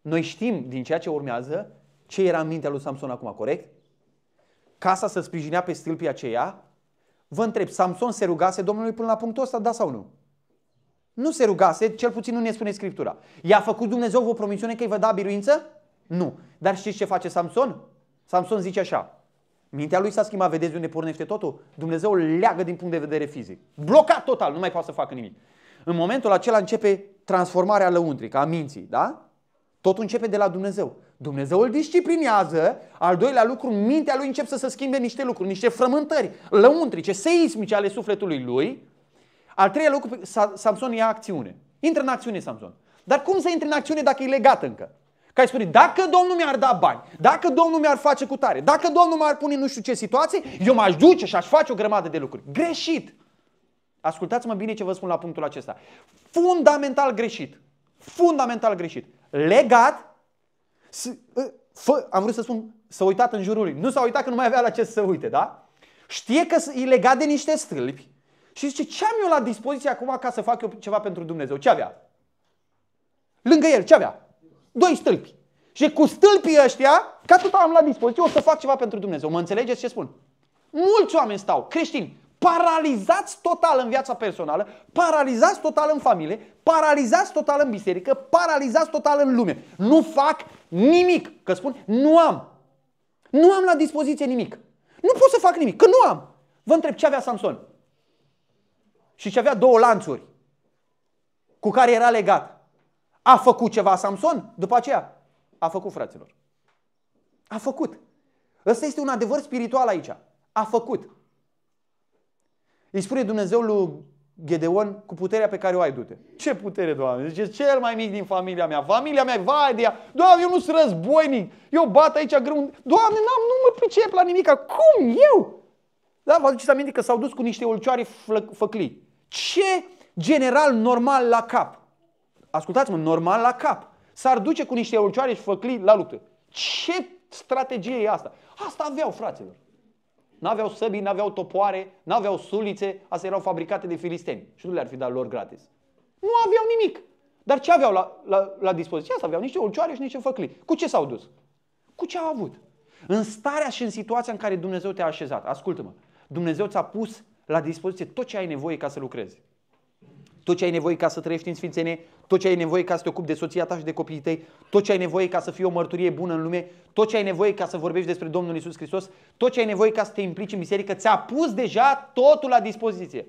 Noi știm din ceea ce urmează ce era în mintea lui Samson acum, corect? casa să sprijinea pe stâlpii aceia? Vă întreb, Samson se rugase Domnului până la punctul ăsta, da sau nu? Nu se rugase, cel puțin nu ne spune Scriptura. I-a făcut Dumnezeu o promisiune că îi va da biruință? Nu. Dar știți ce face Samson? Samson zice așa, Mintea lui s-a schimbat, vedeți unde pornește totul? Dumnezeu leagă din punct de vedere fizic. Blocat total, nu mai poate să facă nimic. În momentul acela începe transformarea lăuntrică a minții, da? Totul începe de la Dumnezeu. Dumnezeu îl disciplinează, al doilea lucru, mintea lui începe să se schimbe niște lucruri, niște frământări lăuntrice, seismice ale sufletului lui. Al treilea lucru, Samson ia acțiune. Intră în acțiune, Samson. Dar cum să intre în acțiune dacă e legat încă? Că ai spune, dacă Domnul mi-ar da bani, dacă Domnul mi-ar face cu tare, dacă Domnul mi-ar pune nu știu ce situație, eu m-aș duce și aș face o grămadă de lucruri. Greșit! Ascultați-mă bine ce vă spun la punctul acesta. Fundamental greșit. Fundamental greșit legat, am vrut să spun, să uitat în jurul lui. Nu s-a uitat că nu mai avea la ce să uite, da? Știe că e legat de niște stâlpi și zice, ce am eu la dispoziție acum ca să fac eu ceva pentru Dumnezeu? Ce avea? Lângă el, ce avea? Doi stâlpi. Și cu stâlpii ăștia, că tot am la dispoziție, o să fac ceva pentru Dumnezeu. Mă înțelegeți ce spun? Mulți oameni stau, creștini, paralizați total în viața personală, paralizați total în familie, paralizați total în biserică, paralizați total în lume. Nu fac nimic, că spun nu am. Nu am la dispoziție nimic. Nu pot să fac nimic, că nu am. Vă întreb ce avea Samson? Și ce avea două lanțuri cu care era legat. A făcut ceva Samson? După aceea? A făcut, fraților. A făcut. Ăsta este un adevăr spiritual aici. A făcut. Îi spune Dumnezeu lui Gedeon, cu puterea pe care o ai, du-te. Ce putere, Doamne? Zice, cel mai mic din familia mea. Familia mea, vai de ea. Doamne, eu nu sunt războinic. Eu bat aici grâu. Doamne, n-am, nu mă pricep la nimic. Cum eu? Da, vă aduceți aminte că s-au dus cu niște olcioare flă- făclii. Ce general normal la cap? Ascultați-mă, normal la cap. S-ar duce cu niște olcioare și făclii la luptă. Ce strategie e asta? Asta aveau, fraților. N-aveau săbii, n-aveau topoare, n-aveau sulițe, astea erau fabricate de filisteni. Și nu le-ar fi dat lor gratis. Nu aveau nimic. Dar ce aveau la, la, la dispoziție? Asta aveau niște ulcioare și niște făclii. Cu ce s-au dus? Cu ce au avut? În starea și în situația în care Dumnezeu te-a așezat. Ascultă-mă. Dumnezeu ți-a pus la dispoziție tot ce ai nevoie ca să lucrezi. Tot ce ai nevoie ca să trăiești în sfințenie, tot ce ai nevoie ca să te ocupi de soția ta și de copiii tăi, tot ce ai nevoie ca să fii o mărturie bună în lume, tot ce ai nevoie ca să vorbești despre Domnul Isus Hristos, tot ce ai nevoie ca să te implici în biserică, ți-a pus deja totul la dispoziție.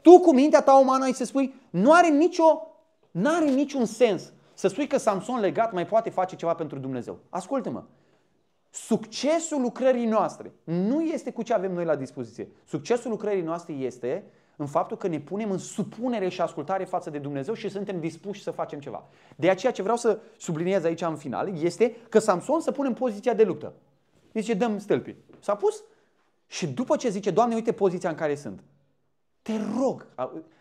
Tu cu mintea ta umană ai să spui, nu are nicio, nu are niciun sens să spui că Samson legat mai poate face ceva pentru Dumnezeu. Ascultă-mă, Succesul lucrării noastre nu este cu ce avem noi la dispoziție. Succesul lucrării noastre este în faptul că ne punem în supunere și ascultare față de Dumnezeu și suntem dispuși să facem ceva. De aceea ce vreau să subliniez aici în final este că Samson se pune în poziția de luptă. Zice, dăm stâlpi. S-a pus și după ce zice, Doamne, uite poziția în care sunt. Te rog,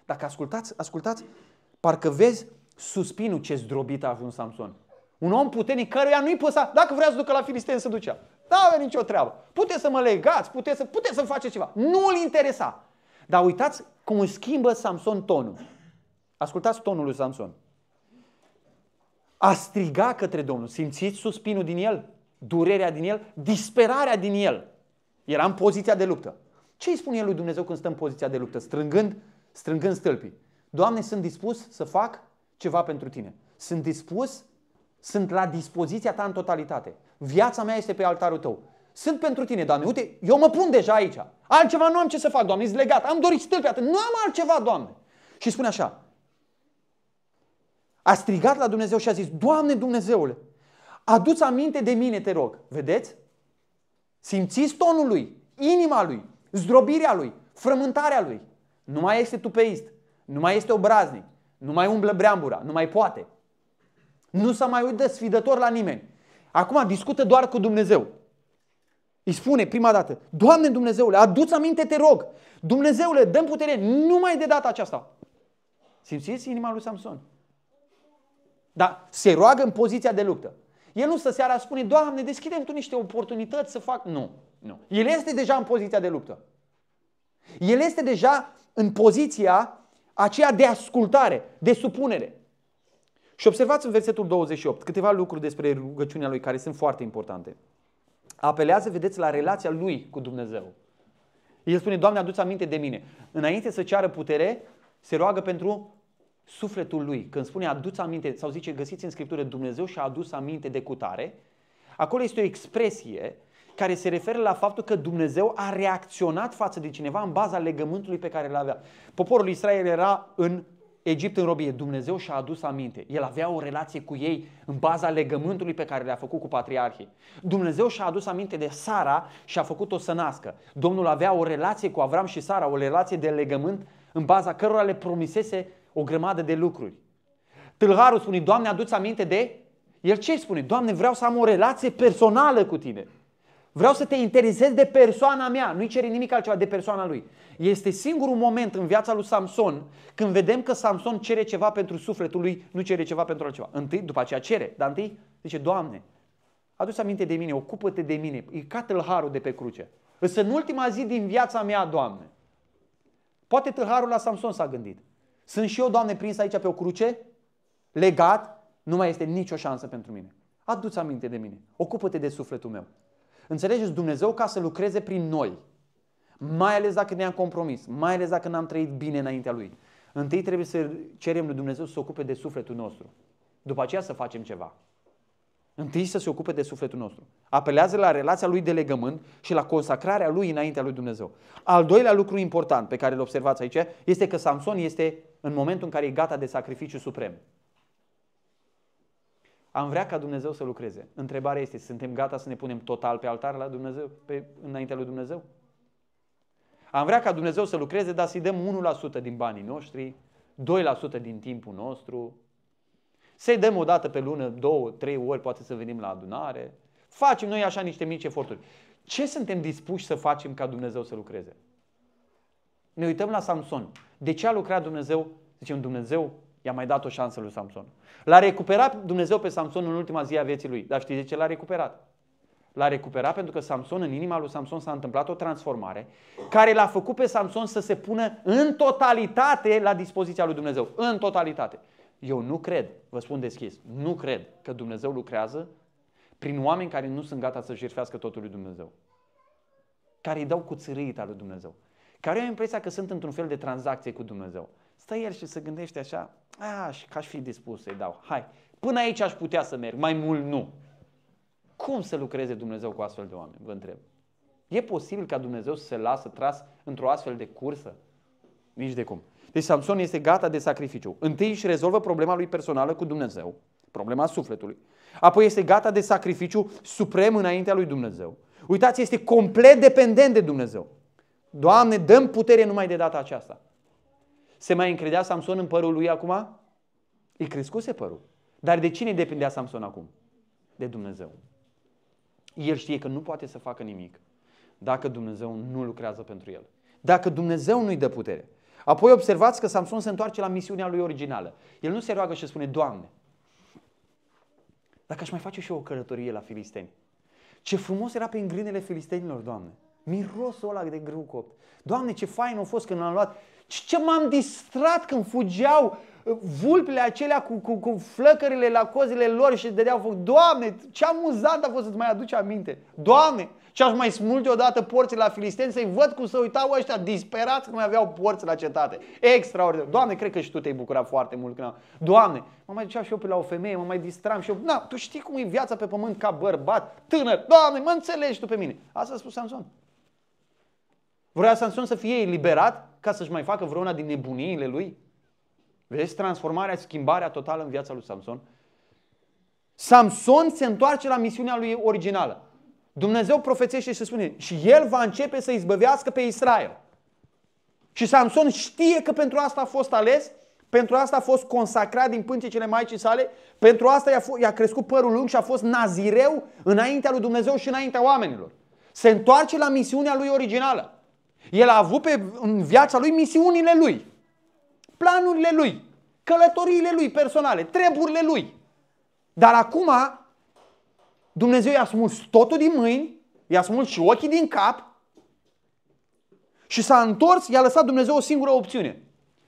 dacă ascultați, ascultați, parcă vezi suspinul ce zdrobit a ajuns Samson. Un om puternic căruia nu-i păsa, dacă vrea să ducă la filisteni, să ducea. Nu avea nicio treabă. Puteți să mă legați, puteți să, puteți să faceți ceva. Nu l interesa. Dar uitați cum își schimbă Samson tonul. Ascultați tonul lui Samson. A striga către Domnul. Simțiți suspinul din el? Durerea din el? Disperarea din el? Era în poziția de luptă. Ce îi spune el lui Dumnezeu când stă în poziția de luptă? Strângând, strângând stâlpii. Doamne, sunt dispus să fac ceva pentru Tine. Sunt dispus, sunt la dispoziția Ta în totalitate. Viața mea este pe altarul Tău sunt pentru tine, Doamne. Uite, eu mă pun deja aici. Altceva nu am ce să fac, Doamne. Ești legat. Am dorit stâlpi atât. Nu am altceva, Doamne. Și spune așa. A strigat la Dumnezeu și a zis, Doamne Dumnezeule, adu-ți aminte de mine, te rog. Vedeți? Simțiți tonul lui, inima lui, zdrobirea lui, frământarea lui. Nu mai este tupeist, nu mai este obraznic, nu mai umblă breambura, nu mai poate. Nu s-a mai uită sfidător la nimeni. Acum discută doar cu Dumnezeu. Îi spune prima dată, Doamne Dumnezeule, adu-ți aminte, te rog. Dumnezeule, dăm putere numai de data aceasta. Simțiți inima lui Samson? Dar se roagă în poziția de luptă. El nu să seara, spune, Doamne, deschidem tu niște oportunități să fac. Nu, nu. El este deja în poziția de luptă. El este deja în poziția aceea de ascultare, de supunere. Și observați în versetul 28 câteva lucruri despre rugăciunea lui care sunt foarte importante apelează, vedeți, la relația lui cu Dumnezeu. El spune, Doamne, adu-ți aminte de mine. Înainte să ceară putere, se roagă pentru sufletul lui. Când spune adu-ți aminte, sau zice găsiți în Scriptură Dumnezeu și a adus aminte de cutare, acolo este o expresie care se referă la faptul că Dumnezeu a reacționat față de cineva în baza legământului pe care l-avea. Poporul Israel era în Egipt în robie, Dumnezeu și-a adus aminte. El avea o relație cu ei în baza legământului pe care le-a făcut cu patriarhii. Dumnezeu și-a adus aminte de Sara și a făcut-o să nască. Domnul avea o relație cu Avram și Sara, o relație de legământ în baza cărora le promisese o grămadă de lucruri. Tâlharul spune, Doamne, aduți aminte de... El ce spune? Doamne, vreau să am o relație personală cu tine. Vreau să te interesezi de persoana mea, nu-i cere nimic altceva de persoana lui. Este singurul moment în viața lui Samson când vedem că Samson cere ceva pentru sufletul lui, nu cere ceva pentru altceva. Întâi, după aceea cere, dar întâi zice, Doamne, adu-ți aminte de mine, ocupă-te de mine, cată-l harul de pe cruce. Însă în ultima zi din viața mea, Doamne. Poate tâlharul la Samson s-a gândit. Sunt și eu, Doamne, prins aici pe o cruce, legat, nu mai este nicio șansă pentru mine. Adu-ți aminte de mine, ocupă-te de sufletul meu. Înțelegeți? Dumnezeu ca să lucreze prin noi. Mai ales dacă ne-am compromis, mai ales dacă n-am trăit bine înaintea Lui. Întâi trebuie să cerem lui Dumnezeu să se ocupe de sufletul nostru. După aceea să facem ceva. Întâi să se ocupe de sufletul nostru. Apelează la relația lui de legământ și la consacrarea lui înaintea lui Dumnezeu. Al doilea lucru important pe care îl observați aici este că Samson este în momentul în care e gata de sacrificiu suprem. Am vrea ca Dumnezeu să lucreze. Întrebarea este, suntem gata să ne punem total pe altar la Dumnezeu, pe, înaintea lui Dumnezeu? Am vrea ca Dumnezeu să lucreze, dar să-i dăm 1% din banii noștri, 2% din timpul nostru, să-i dăm o dată pe lună, două, trei ori, poate să venim la adunare. Facem noi așa niște mici eforturi. Ce suntem dispuși să facem ca Dumnezeu să lucreze? Ne uităm la Samson. De ce a lucrat Dumnezeu? Zicem, Dumnezeu I-a mai dat o șansă lui Samson. L-a recuperat Dumnezeu pe Samson în ultima zi a vieții lui. Dar știți de ce l-a recuperat? L-a recuperat pentru că Samson, în inima lui Samson s-a întâmplat o transformare care l-a făcut pe Samson să se pună în totalitate la dispoziția lui Dumnezeu. În totalitate. Eu nu cred, vă spun deschis, nu cred că Dumnezeu lucrează prin oameni care nu sunt gata să jirfească totul lui Dumnezeu. Care îi dau cu țârâita lui Dumnezeu. Care au impresia că sunt într-un fel de tranzacție cu Dumnezeu stă el și se gândește așa, aș, și că aș fi dispus să-i dau, hai, până aici aș putea să merg, mai mult nu. Cum să lucreze Dumnezeu cu astfel de oameni, vă întreb. E posibil ca Dumnezeu să se lasă tras într-o astfel de cursă? Nici de cum. Deci Samson este gata de sacrificiu. Întâi își rezolvă problema lui personală cu Dumnezeu, problema sufletului. Apoi este gata de sacrificiu suprem înaintea lui Dumnezeu. Uitați, este complet dependent de Dumnezeu. Doamne, dăm putere numai de data aceasta. Se mai încredea Samson în părul lui acum? Îi crescuse părul. Dar de cine depindea Samson acum? De Dumnezeu. El știe că nu poate să facă nimic dacă Dumnezeu nu lucrează pentru el. Dacă Dumnezeu nu-i dă putere. Apoi observați că Samson se întoarce la misiunea lui originală. El nu se roagă și spune, Doamne, dacă aș mai face și eu o călătorie la filisteni, ce frumos era pe îngrinele filistenilor, Doamne. Mirosul ăla de grâu copt. Doamne, ce fain a fost când l-am luat. Ce m-am distrat când fugeau uh, vulpile acelea cu, cu, cu flăcările la cozile lor și dădeau foc. Doamne, ce amuzant a fost să-ți mai aduci aminte. Doamne, ce aș mai smulge odată porții la filisteni să-i văd cum se uitau ăștia disperați mai aveau porți la cetate. Extraordinar. Doamne, cred că și tu te-ai bucurat foarte mult. Când am... Doamne, mă mai duceam și eu pe la o femeie, mă mai distram și eu. Na, tu știi cum e viața pe pământ ca bărbat, tânăr. Doamne, mă înțelegi tu pe mine. Asta a spus Samson. Vrea Samson să fie eliberat ca să-și mai facă vreuna din nebuniile lui? Vezi transformarea, schimbarea totală în viața lui Samson? Samson se întoarce la misiunea lui originală. Dumnezeu profețește și spune și el va începe să izbăvească pe Israel. Și Samson știe că pentru asta a fost ales, pentru asta a fost consacrat din pântecele Maicii sale, pentru asta i-a, f- i-a crescut părul lung și a fost nazireu înaintea lui Dumnezeu și înaintea oamenilor. Se întoarce la misiunea lui originală. El a avut pe, în viața lui misiunile lui, planurile lui, călătoriile lui personale, treburile lui. Dar acum Dumnezeu i-a smuls totul din mâini, i-a smuls și ochii din cap și s-a întors, i-a lăsat Dumnezeu o singură opțiune.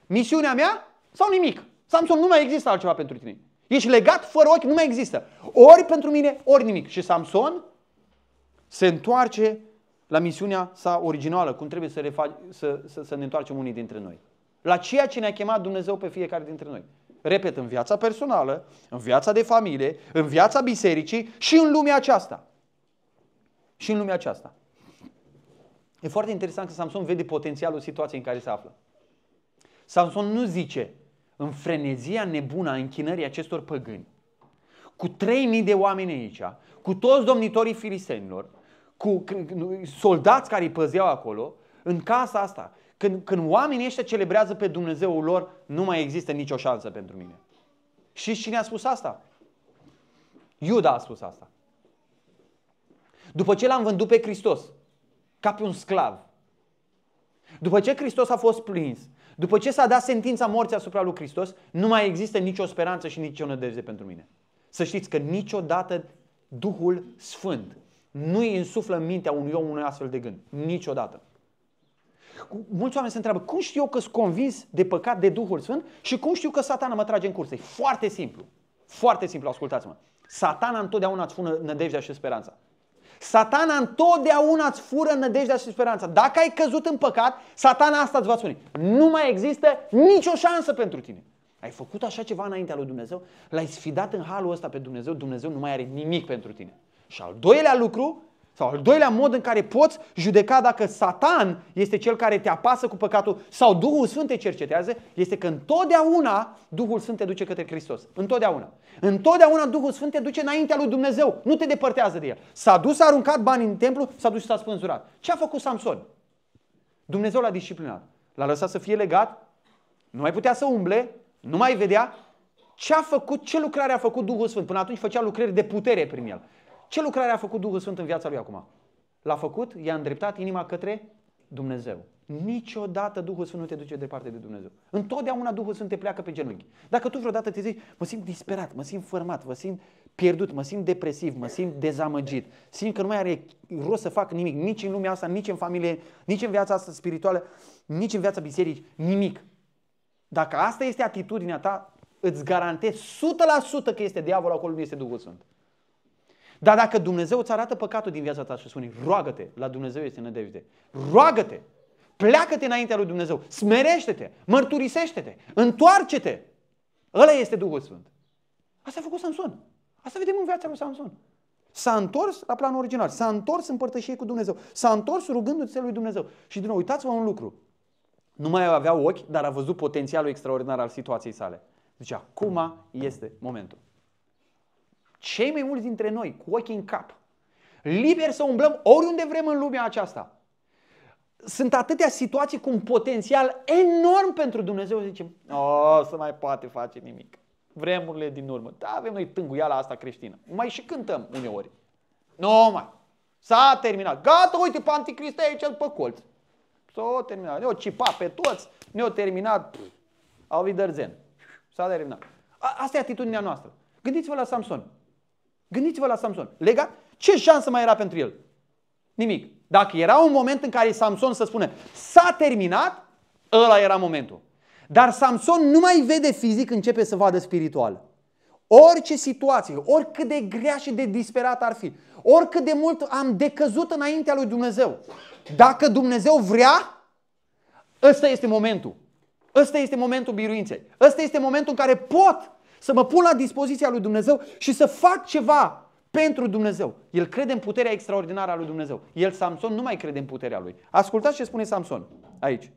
Misiunea mea sau nimic. Samson, nu mai există altceva pentru tine. Ești legat fără ochi, nu mai există. Ori pentru mine, ori nimic. Și Samson se întoarce la misiunea sa originală, cum trebuie să, refa- să, să, să ne întoarcem unii dintre noi. La ceea ce ne-a chemat Dumnezeu pe fiecare dintre noi. Repet, în viața personală, în viața de familie, în viața bisericii și în lumea aceasta. Și în lumea aceasta. E foarte interesant că Samson vede potențialul situației în care se află. Samson nu zice, în frenezia nebună a închinării acestor păgâni, cu 3.000 de oameni aici, cu toți domnitorii filistenilor, cu soldați care îi păzeau acolo, în casa asta. Când, când oamenii ăștia celebrează pe Dumnezeul lor, nu mai există nicio șansă pentru mine. Și cine a spus asta? Iuda a spus asta. După ce l-am vândut pe Hristos, ca pe un sclav, după ce Hristos a fost prins, după ce s-a dat sentința morții asupra lui Hristos, nu mai există nicio speranță și nicio nădejde pentru mine. Să știți că niciodată Duhul Sfânt nu îi însuflă în mintea unui om unui astfel de gând. Niciodată. Mulți oameni se întreabă, cum știu eu că sunt convins de păcat de Duhul Sfânt și cum știu că satana mă trage în cursă? E foarte simplu. Foarte simplu, ascultați-mă. Satana întotdeauna îți fură nădejdea și speranța. Satana întotdeauna îți fură nădejdea și speranța. Dacă ai căzut în păcat, satana asta îți va spune. Nu mai există nicio șansă pentru tine. Ai făcut așa ceva înaintea lui Dumnezeu, l-ai sfidat în halul ăsta pe Dumnezeu, Dumnezeu nu mai are nimic pentru tine. Și al doilea lucru, sau al doilea mod în care poți judeca dacă Satan este cel care te apasă cu păcatul sau Duhul Sfânt te cercetează, este că întotdeauna Duhul Sfânt te duce către Hristos. Întotdeauna. Întotdeauna Duhul Sfânt te duce înaintea lui Dumnezeu. Nu te depărtează de el. S-a dus, a aruncat bani în templu, s-a dus și s-a spânzurat. Ce a făcut Samson? Dumnezeu l-a disciplinat. L-a lăsat să fie legat, nu mai putea să umble, nu mai vedea. Ce a făcut, ce lucrare a făcut Duhul Sfânt? Până atunci făcea lucrări de putere prin el. Ce lucrare a făcut Duhul Sfânt în viața lui acum? L-a făcut, i-a îndreptat inima către Dumnezeu. Niciodată Duhul Sfânt nu te duce departe de Dumnezeu. Întotdeauna Duhul Sfânt te pleacă pe genunchi. Dacă tu vreodată te zici, mă simt disperat, mă simt fărmat, mă simt pierdut, mă simt depresiv, mă simt dezamăgit, simt că nu mai are rost să fac nimic, nici în lumea asta, nici în familie, nici în viața asta spirituală, nici în viața bisericii, nimic. Dacă asta este atitudinea ta, îți garantez 100% că este diavolul acolo, nu este Duhul Sfânt. Dar dacă Dumnezeu îți arată păcatul din viața ta și spune, roagă-te, la Dumnezeu este nădejde. Roagă-te! Pleacă-te înaintea lui Dumnezeu, smerește-te, mărturisește-te, întoarce-te. Ăla este Duhul Sfânt. Asta a făcut Samson. Asta vedem în viața lui Samson. S-a întors la planul original, s-a întors în cu Dumnezeu, s-a întors rugându-se lui Dumnezeu. Și din nou, uitați-vă un lucru. Nu mai avea ochi, dar a văzut potențialul extraordinar al situației sale. Deci acum este momentul cei mai mulți dintre noi, cu ochii în cap, liberi să umblăm oriunde vrem în lumea aceasta. Sunt atâtea situații cu un potențial enorm pentru Dumnezeu. Zicem, o, oh, să mai poate face nimic. Vremurile din urmă. Da, avem noi tânguiala asta creștină. Mai și cântăm uneori. Nu mai. S-a terminat. Gata, uite, pe anticrist aici pe colț. S-a terminat. ne o cipa pe toți, ne o terminat. Au Wiedersehen. S-a terminat. asta e atitudinea noastră. Gândiți-vă la Samson. Gândiți-vă la Samson. Legat? Ce șansă mai era pentru el? Nimic. Dacă era un moment în care Samson să spună s-a terminat, ăla era momentul. Dar Samson nu mai vede fizic, începe să vadă spiritual. Orice situație, oricât de grea și de disperată ar fi, oricât de mult am decăzut înaintea lui Dumnezeu, dacă Dumnezeu vrea, ăsta este momentul. Ăsta este momentul biruinței. Ăsta este momentul în care pot să mă pun la dispoziția lui Dumnezeu și să fac ceva pentru Dumnezeu. El crede în puterea extraordinară a lui Dumnezeu. El, Samson, nu mai crede în puterea lui. Ascultați ce spune Samson aici.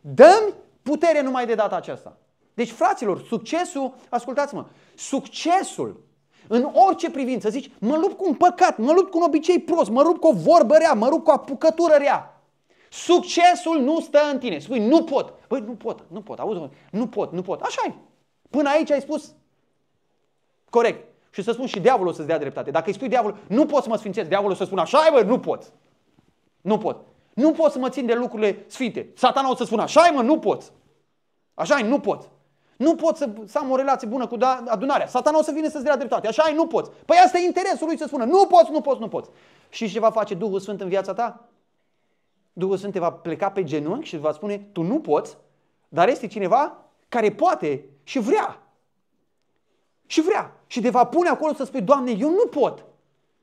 Dăm putere numai de data aceasta. Deci, fraților, succesul, ascultați-mă, succesul în orice privință, zici, mă lupt cu un păcat, mă lupt cu un obicei prost, mă lupt cu o vorbă rea, mă lupt cu o apucătură rea. Succesul nu stă în tine. Spui, nu pot. Băi, nu pot, nu pot, auzi, nu pot, nu pot. Așa e. Până aici ai spus, corect. Și să spun și diavolul să-ți dea dreptate. Dacă îi spui diavolul, nu pot să mă sfințesc, diavolul să spună așa, bă, nu pot. Nu pot. Nu pot să mă țin de lucrurile sfinte. Satana o să spună așa, mă, nu pot. Așa nu pot. Nu pot să, să am o relație bună cu da, adunarea. Satana o să vină să-ți dea dreptate. Așa nu pot. Păi asta e interesul lui să spună. Nu pot. nu pot. nu pot. Și ce va face Duhul Sfânt în viața ta? Duhul Sfânt te va pleca pe genunchi și îți va spune, tu nu poți, dar este cineva care poate și vrea și vrea. Și te va pune acolo să spui, Doamne, eu nu pot.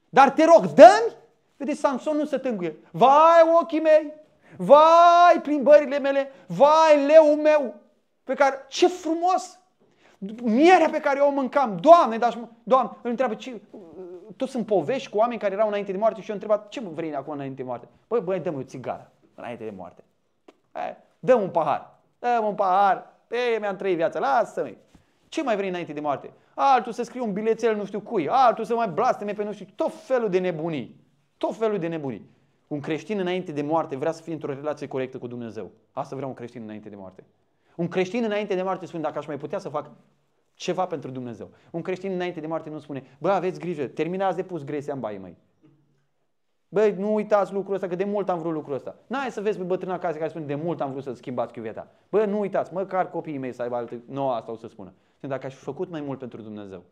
Dar te rog, dă-mi. Vedeți, Samson nu se tânguie. Vai ochii mei, vai plimbările mele, vai leul meu. Pe care, ce frumos! Mierea pe care eu o mâncam, Doamne, dar Doamne, îl întreabă, ce, tu sunt povești cu oameni care erau înainte de moarte și eu întreba, ce vrei acum înainte de moarte? Băi, băi, dă-mi o țigară înainte de moarte. Hai, eh, dă un pahar, dă un pahar, ei mi-am trăit viața, lasă-mi. Ce mai vrei înainte de moarte? altul să scrie un bilețel nu știu cui, altul să mai blasteme pe nu știu, tot felul de nebunii. Tot felul de nebunii. Un creștin înainte de moarte vrea să fie într-o relație corectă cu Dumnezeu. Asta vrea un creștin înainte de moarte. Un creștin înainte de moarte spune, dacă aș mai putea să fac ceva pentru Dumnezeu. Un creștin înainte de moarte nu spune, bă, aveți grijă, terminați de pus gresia în baie măi. Băi, nu uitați lucrul ăsta, că de mult am vrut lucrul ăsta. N-ai să vezi pe bătrâna acasă care spune, de mult am vrut să schimbați chiuveta. Bă, nu uitați, măcar copiii mei să aibă altă... Nu, asta o să spună dacă aș fi făcut mai mult pentru Dumnezeu,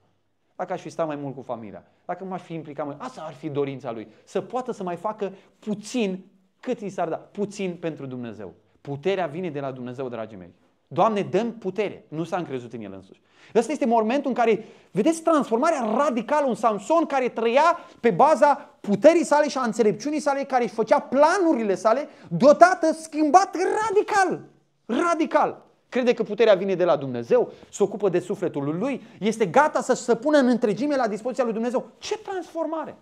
dacă aș fi stat mai mult cu familia, dacă m-aș fi implicat mai asta ar fi dorința lui. Să poată să mai facă puțin cât i s-ar da, puțin pentru Dumnezeu. Puterea vine de la Dumnezeu, dragii mei. Doamne, dăm putere. Nu s-a încrezut în el însuși. Ăsta este momentul în care, vedeți, transformarea radicală, un Samson care trăia pe baza puterii sale și a înțelepciunii sale, care își făcea planurile sale, deodată schimbat radical. Radical crede că puterea vine de la Dumnezeu, se ocupă de sufletul lui, este gata să se pună în întregime la dispoziția lui Dumnezeu. Ce transformare!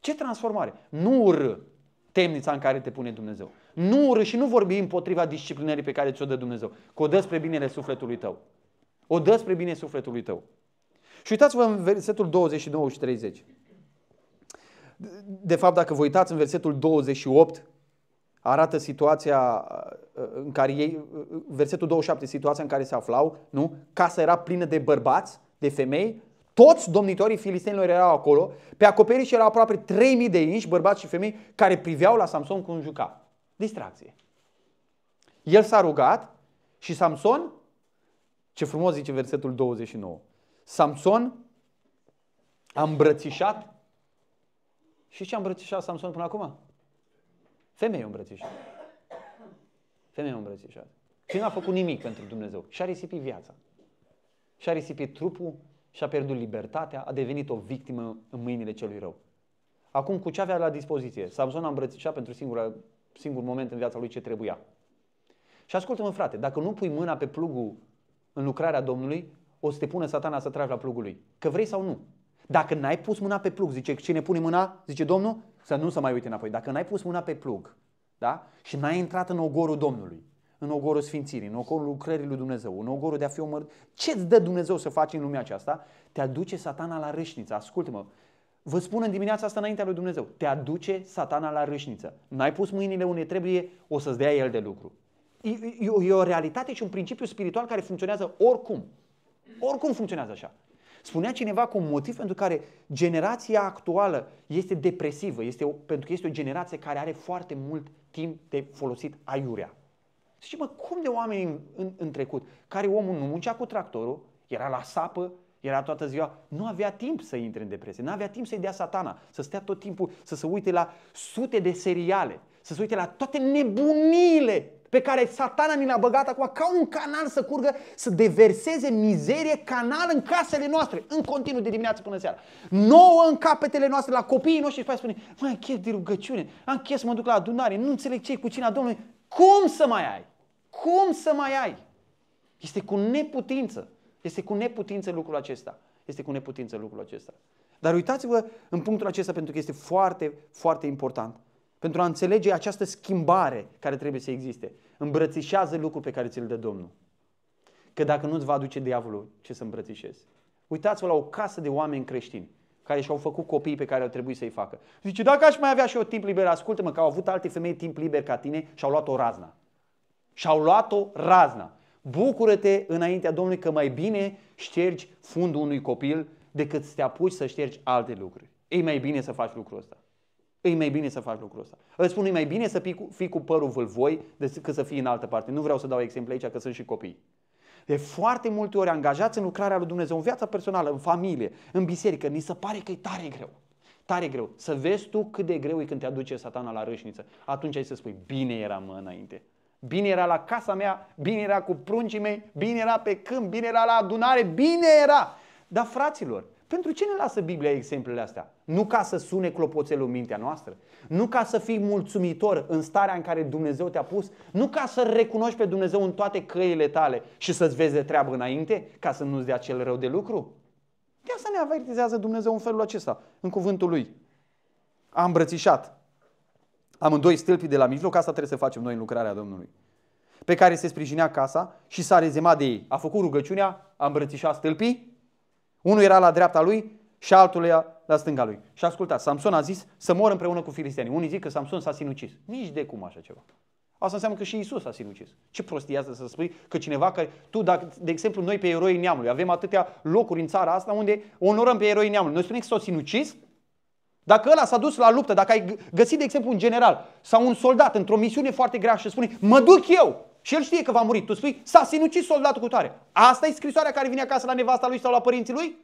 Ce transformare! Nu urâ temnița în care te pune Dumnezeu. Nu urâ și nu vorbi împotriva disciplinării pe care ți-o dă Dumnezeu. Că o dă spre binele sufletului tău. O dă spre bine sufletului tău. Și uitați-vă în versetul 29 și 30. De fapt, dacă vă uitați în versetul 28, arată situația uh, în care ei, uh, versetul 27, situația în care se aflau, nu? Casa era plină de bărbați, de femei, toți domnitorii filistenilor erau acolo, pe acoperiș erau aproape 3000 de inși, bărbați și femei, care priveau la Samson cu un juca. Distracție. El s-a rugat și Samson, ce frumos zice versetul 29, Samson a îmbrățișat și ce a îmbrățișat Samson până acum? Femeie îmbrățișată. Femeie îmbrățișată. Și nu a făcut nimic pentru Dumnezeu. Și-a risipit viața. Și-a risipit trupul, și-a pierdut libertatea, a devenit o victimă în mâinile celui rău. Acum, cu ce avea la dispoziție? Samson a îmbrățișat pentru singura, singur moment în viața lui ce trebuia. Și ascultă-mă, frate, dacă nu pui mâna pe plugul în lucrarea Domnului, o să te pună satana să tragi la plugul lui. Că vrei sau nu. Dacă n-ai pus mâna pe plug, zice, cine pune mâna, zice Domnul, să nu se mai uite înapoi. Dacă n-ai pus mâna pe plug da? și n-ai intrat în ogorul Domnului, în ogorul Sfințirii, în ogorul lucrării lui Dumnezeu, în ogorul de a fi omor... ce îți dă Dumnezeu să faci în lumea aceasta? Te aduce satana la râșniță. Ascultă-mă, Vă spun în dimineața asta înaintea lui Dumnezeu. Te aduce satana la râșniță. N-ai pus mâinile unde trebuie, o să-ți dea el de lucru. E, e, e o realitate și un principiu spiritual care funcționează oricum. Oricum funcționează așa. Spunea cineva cu un motiv pentru care generația actuală este depresivă, este o, pentru că este o generație care are foarte mult timp de folosit aiurea. Și mă, cum de oameni în, în, în trecut, care omul nu muncea cu tractorul, era la sapă, era toată ziua, nu avea timp să intre în depresie, nu avea timp să-i dea satana, să stea tot timpul, să se uite la sute de seriale, să se uite la toate nebunile pe care satana ni l-a băgat acum ca un canal să curgă, să deverseze mizerie canal în casele noastre, în continuu de dimineață până seara. Nouă în capetele noastre, la copiii noștri și spune, mai chef de rugăciune, am chef să mă duc la adunare, nu înțeleg ce cu cina Domnului. Cum să mai ai? Cum să mai ai? Este cu neputință. Este cu neputință lucrul acesta. Este cu neputință lucrul acesta. Dar uitați-vă în punctul acesta pentru că este foarte, foarte important. Pentru a înțelege această schimbare care trebuie să existe. Îmbrățișează lucrul pe care ți-l dă Domnul. Că dacă nu-ți va aduce diavolul, ce să îmbrățișezi? Uitați-vă la o casă de oameni creștini care și-au făcut copiii pe care au trebuit să-i facă. Zice, dacă aș mai avea și eu timp liber, ascultă-mă că au avut alte femei timp liber ca tine și au luat-o razna. Și-au luat-o razna. Bucură-te înaintea Domnului că mai bine ștergi fundul unui copil decât să te apuci să ștergi alte lucruri. Ei mai bine să faci lucrul ăsta e mai bine să faci lucrul ăsta. Îți spun, e mai bine să fii cu, fii cu părul vâlvoi decât să fii în altă parte. Nu vreau să dau exemple aici, că sunt și copii. De foarte multe ori angajați în lucrarea lui Dumnezeu, în viața personală, în familie, în biserică, ni se pare că e tare greu. Tare greu. Să vezi tu cât de greu e când te aduce satana la râșniță. Atunci ai să spui, bine era mă înainte. Bine era la casa mea, bine era cu pruncii mei, bine era pe câmp, bine era la adunare, bine era. Dar fraților, pentru ce ne lasă Biblia exemplele astea? Nu ca să sune clopoțelul în mintea noastră, nu ca să fii mulțumitor în starea în care Dumnezeu te-a pus, nu ca să recunoști pe Dumnezeu în toate căile tale și să-ți vezi de treabă înainte ca să nu-ți dea cel rău de lucru. De asta ne avertizează Dumnezeu în felul acesta, în cuvântul Lui. am îmbrățișat doi stâlpi de la mijloc, asta trebuie să facem noi în lucrarea Domnului, pe care se sprijinea casa și s-a rezemat de ei. A făcut rugăciunea, a îmbrățișat stâlpii, unul era la dreapta lui și altul la stânga lui. Și ascultați, Samson a zis să mor împreună cu filistenii. Unii zic că Samson s-a sinucis. Nici de cum așa ceva. Asta înseamnă că și Isus s-a sinucis. Ce prostie asta să spui că cineva care... Tu, dacă, de exemplu, noi pe eroii neamului, avem atâtea locuri în țara asta unde onorăm pe eroii neamului. Noi spunem că s-au sinucis? Dacă ăla s-a dus la luptă, dacă ai găsit, de exemplu, un general sau un soldat într-o misiune foarte grea și spune, mă duc eu, și el știe că va muri. Tu spui, s-a sinucis soldatul cu tare. Asta e scrisoarea care vine acasă la nevasta lui sau la părinții lui?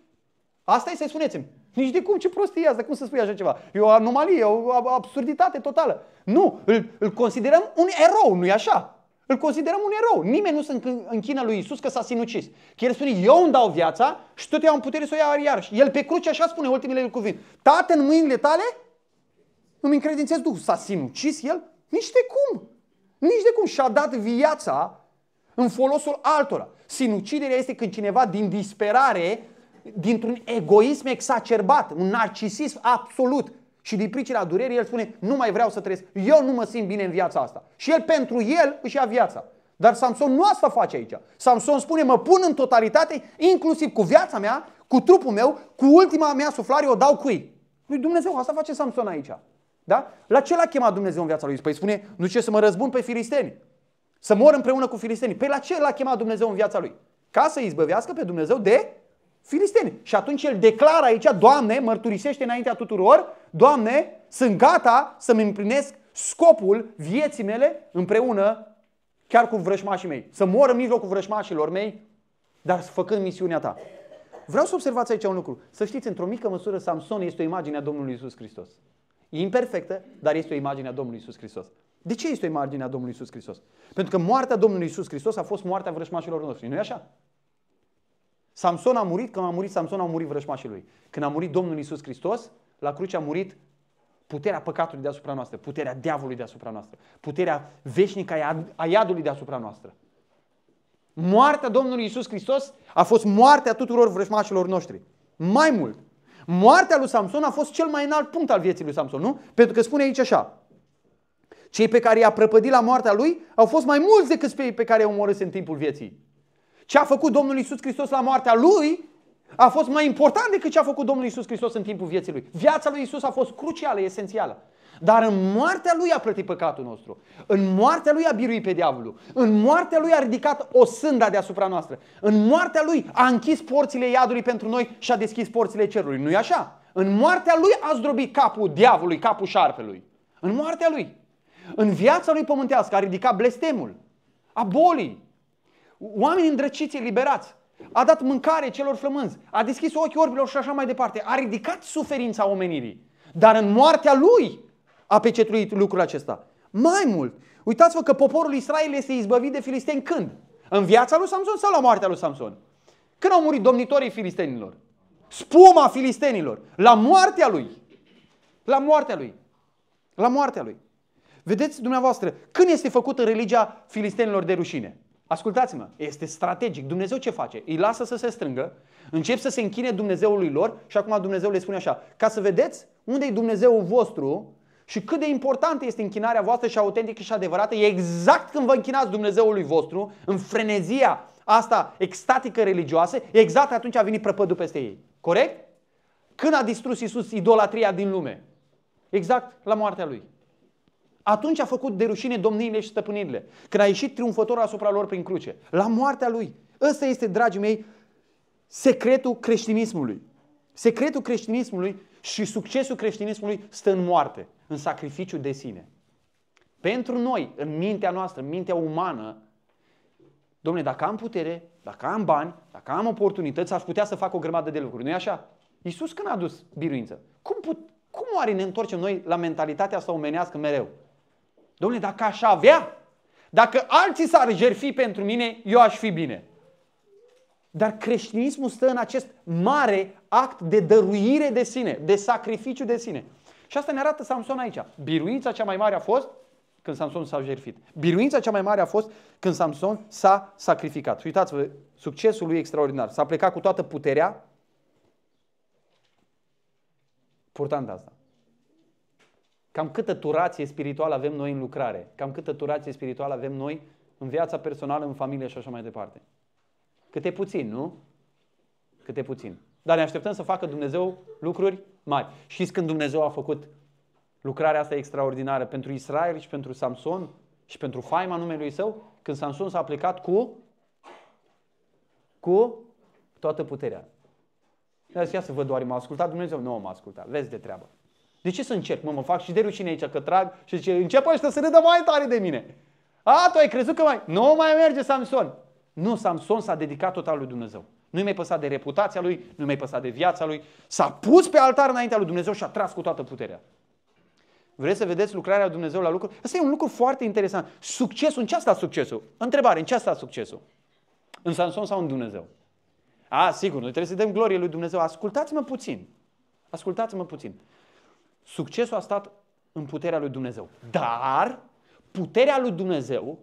Asta e să-i spuneți-mi. Nici de cum, ce prostie asta, cum să spui așa ceva? E o anomalie, o absurditate totală. Nu, îl, îl considerăm un erou, nu-i așa? Îl considerăm un erou. Nimeni nu se închină lui Isus că s-a sinucis. Că el spune, eu îmi dau viața și tot eu am putere să o iau Și El pe cruce așa spune ultimele cuvinte. Tată, în mâinile tale îmi încredințez Duhul. S-a sinucis el? Nici de cum. Nici de cum. Și-a dat viața în folosul altora. Sinuciderea este când cineva din disperare dintr-un egoism exacerbat, un narcisism absolut. Și din pricina durerii el spune, nu mai vreau să trăiesc, eu nu mă simt bine în viața asta. Și el pentru el își ia viața. Dar Samson nu asta face aici. Samson spune, mă pun în totalitate, inclusiv cu viața mea, cu trupul meu, cu ultima mea suflare, o dau cui? Lui Dumnezeu, asta face Samson aici. Da? La ce l-a chemat Dumnezeu în viața lui? Păi spune, nu ce să mă răzbun pe filisteni. Să mor împreună cu filistenii. Păi la ce l-a chemat Dumnezeu în viața lui? Ca să izbăvească pe Dumnezeu de filisteni. Și atunci el declară aici, Doamne, mărturisește înaintea tuturor, Doamne, sunt gata să-mi împlinesc scopul vieții mele împreună chiar cu vrășmașii mei. Să mor în mijlocul vrășmașilor mei, dar făcând misiunea ta. Vreau să observați aici un lucru. Să știți, într-o mică măsură, Samson este o imagine a Domnului Isus Hristos. E imperfectă, dar este o imagine a Domnului Isus Hristos. De ce este o imagine a Domnului Isus Hristos? Pentru că moartea Domnului Isus Hristos a fost moartea vrășmașilor noștri. nu e așa? Samson a murit, când a murit Samson, a murit vrășmașii lui. Când a murit Domnul Isus Hristos, la cruce a murit puterea păcatului deasupra noastră, puterea diavolului deasupra noastră, puterea veșnică a iadului deasupra noastră. Moartea Domnului Isus Hristos a fost moartea tuturor vrășmașilor noștri. Mai mult, moartea lui Samson a fost cel mai înalt punct al vieții lui Samson, nu? Pentru că spune aici așa, cei pe care i-a prăpădit la moartea lui au fost mai mulți decât cei pe care i-a omorât în timpul vieții ce a făcut Domnul Isus Hristos la moartea lui a fost mai important decât ce a făcut Domnul Isus Hristos în timpul vieții lui. Viața lui Isus a fost crucială, esențială. Dar în moartea lui a plătit păcatul nostru. În moartea lui a biruit pe diavolul. În moartea lui a ridicat o sânda deasupra noastră. În moartea lui a închis porțile iadului pentru noi și a deschis porțile cerului. Nu-i așa? În moartea lui a zdrobit capul diavolului, capul șarpelui. În moartea lui. În viața lui pământească a ridicat blestemul, a bolii, Oameni îndrăciți, eliberați. A dat mâncare celor flămânzi. A deschis ochii orbilor și așa mai departe. A ridicat suferința omenirii. Dar în moartea lui a pecetuit lucrul acesta. Mai mult, uitați-vă că poporul Israel este izbăvit de filisteni când? În viața lui Samson sau la moartea lui Samson? Când au murit domnitorii filistenilor? Spuma filistenilor. La moartea lui. La moartea lui. La moartea lui. Vedeți dumneavoastră, când este făcută religia filistenilor de rușine? Ascultați-mă, este strategic. Dumnezeu ce face? Îi lasă să se strângă, încep să se închine Dumnezeului lor și acum Dumnezeu le spune așa, ca să vedeți unde e Dumnezeul vostru și cât de importantă este închinarea voastră și autentică și adevărată, e exact când vă închinați Dumnezeului vostru, în frenezia asta extatică religioasă, exact atunci a venit prăpădul peste ei. Corect? Când a distrus Isus idolatria din lume? Exact la moartea lui. Atunci a făcut de rușine domniile și stăpânirile, când a ieșit triumfător asupra lor prin cruce, la moartea lui. Ăsta este, dragii mei, secretul creștinismului. Secretul creștinismului și succesul creștinismului stă în moarte, în sacrificiu de sine. Pentru noi, în mintea noastră, în mintea umană, domnule, dacă am putere, dacă am bani, dacă am oportunități, aș putea să fac o grămadă de lucruri. Nu-i așa? Iisus când a adus biruință? Cum, put, cum oare ne întoarcem noi la mentalitatea asta omenească mereu? Domnule, dacă aș avea, dacă alții s-ar jerfi pentru mine, eu aș fi bine. Dar creștinismul stă în acest mare act de dăruire de sine, de sacrificiu de sine. Și asta ne arată Samson aici. Biruința cea mai mare a fost când Samson s-a jerfit. Biruința cea mai mare a fost când Samson s-a sacrificat. Uitați-vă, succesul lui extraordinar. S-a plecat cu toată puterea. purtând asta. Cam câtă turație spirituală avem noi în lucrare, cam câtă turație spirituală avem noi în viața personală, în familie și așa mai departe. Câte puțin, nu? Câte puțin. Dar ne așteptăm să facă Dumnezeu lucruri mari. Și când Dumnezeu a făcut lucrarea asta extraordinară pentru Israel și pentru Samson și pentru faima numelui său? Când Samson s-a aplicat cu cu toată puterea. ia să vă doar, m-a ascultat Dumnezeu? Nu m-a ascultat. Vezi de treabă. De ce să încerc? Mă, mă fac și de rușine aici că trag și zice, încep ăștia să râdă mai tare de mine. A, tu ai crezut că mai... Nu mai merge Samson. Nu, Samson s-a dedicat total lui Dumnezeu. Nu-i mai păsat de reputația lui, nu-i mai păsat de viața lui. S-a pus pe altar înaintea lui Dumnezeu și a tras cu toată puterea. Vreți să vedeți lucrarea lui Dumnezeu la lucruri? Asta e un lucru foarte interesant. Succesul, în ce a stat succesul? Întrebare, în ce a stat succesul? În Samson sau în Dumnezeu? A, sigur, noi trebuie să dăm glorie lui Dumnezeu. Ascultați-mă puțin. Ascultați-mă puțin. Succesul a stat în puterea lui Dumnezeu. Dar puterea lui Dumnezeu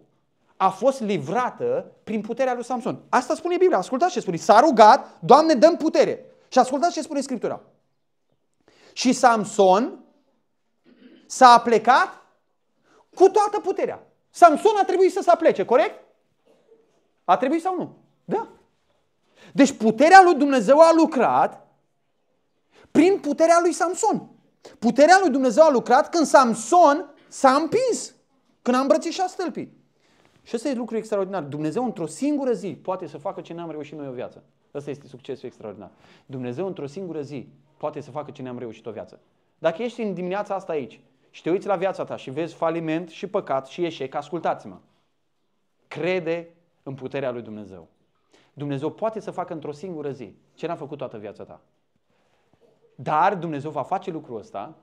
a fost livrată prin puterea lui Samson. Asta spune Biblia. Ascultați ce spune. S-a rugat, Doamne, dăm putere. Și ascultați ce spune Scriptura. Și Samson s-a plecat cu toată puterea. Samson a trebuit să se plece, corect? A trebuit sau nu? Da. Deci puterea lui Dumnezeu a lucrat prin puterea lui Samson. Puterea lui Dumnezeu a lucrat când Samson s-a împins, când a îmbrățișat stâlpii. Și ăsta e lucru extraordinar. Dumnezeu într-o singură zi poate să facă ce n-am reușit noi o viață. Ăsta este succesul extraordinar. Dumnezeu într-o singură zi poate să facă ce ne-am reușit o viață. Dacă ești în dimineața asta aici și te uiți la viața ta și vezi faliment și păcat și eșec, ascultați-mă. Crede în puterea lui Dumnezeu. Dumnezeu poate să facă într-o singură zi ce n-a făcut toată viața ta. Dar Dumnezeu va face lucrul ăsta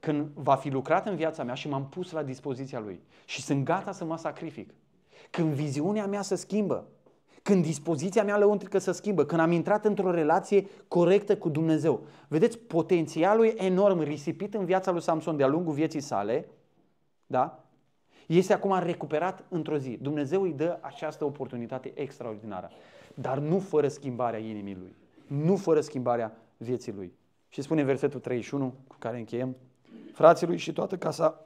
când va fi lucrat în viața mea și m-am pus la dispoziția Lui. Și sunt gata să mă sacrific. Când viziunea mea se schimbă, când dispoziția mea lăuntrică se schimbă, când am intrat într-o relație corectă cu Dumnezeu. Vedeți, potențialul e enorm risipit în viața lui Samson de-a lungul vieții sale, da? Este acum recuperat într-o zi. Dumnezeu îi dă această oportunitate extraordinară, dar nu fără schimbarea inimii lui, nu fără schimbarea vieții lui. Și spune versetul 31 cu care încheiem, frații lui și toată casa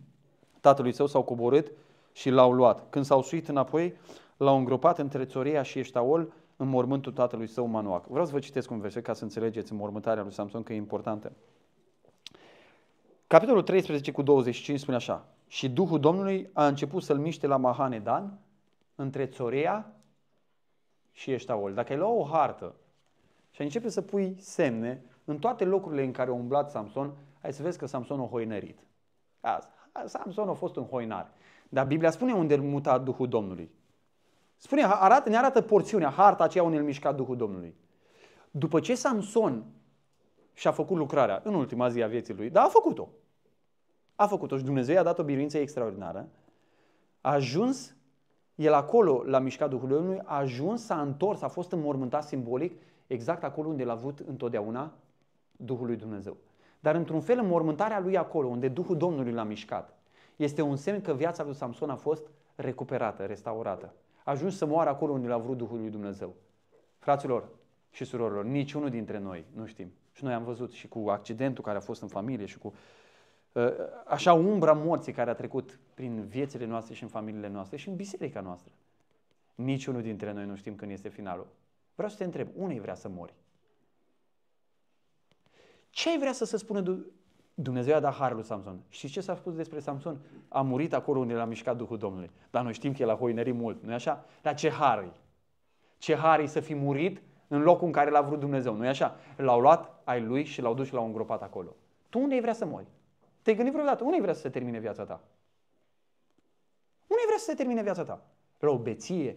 tatălui său s-au coborât și l-au luat. Când s-au suit înapoi, l-au îngropat între Țoria și Eștaol în mormântul tatălui său Manoac. Vreau să vă citesc un verset ca să înțelegeți mormântarea lui Samson că e importantă. Capitolul 13 cu 25 spune așa. Și Duhul Domnului a început să-l miște la Mahanedan, între Țorea și Eștaol. Dacă ai lua o hartă și începe să pui semne în toate locurile în care a umblat Samson, ai să vezi că Samson a hoinărit. Asta. Samson a fost un hoinar. Dar Biblia spune unde îl muta Duhul Domnului. Spune, arată, ne arată porțiunea, harta aceea unde îl mișca Duhul Domnului. După ce Samson și-a făcut lucrarea în ultima zi a vieții lui, dar a făcut-o. A făcut-o și Dumnezeu i-a dat o biruință extraordinară. A ajuns el acolo, la mișcat Duhului Domnului, a ajuns, s-a întors, a fost înmormântat simbolic exact acolo unde l-a avut întotdeauna Duhul lui Dumnezeu. Dar într-un fel, mormântarea lui acolo, unde Duhul Domnului l-a mișcat, este un semn că viața lui Samson a fost recuperată, restaurată. A ajuns să moară acolo unde l-a vrut Duhul lui Dumnezeu. Fraților și surorilor, niciunul dintre noi nu știm. Și noi am văzut și cu accidentul care a fost în familie și cu uh, așa umbra morții care a trecut prin viețile noastre și în familiile noastre și în biserica noastră. Niciunul dintre noi nu știm când este finalul. Vreau să te întreb, unei vrea să mori? Ce vrea să se spună Dumnezeu a dat harul lui Samson. Și ce s-a spus despre Samson? A murit acolo unde l-a mișcat Duhul Domnului. Dar noi știm că el a hoinerit mult, nu-i așa? Dar ce har Ce har să fi murit în locul în care l-a vrut Dumnezeu, nu-i așa? L-au luat ai lui și l-au dus și l-au îngropat acolo. Tu unde vrea să mori? Te-ai gândit vreodată? Unde vrea să se termine viața ta? Unde vrea să se termine viața ta? La o beție?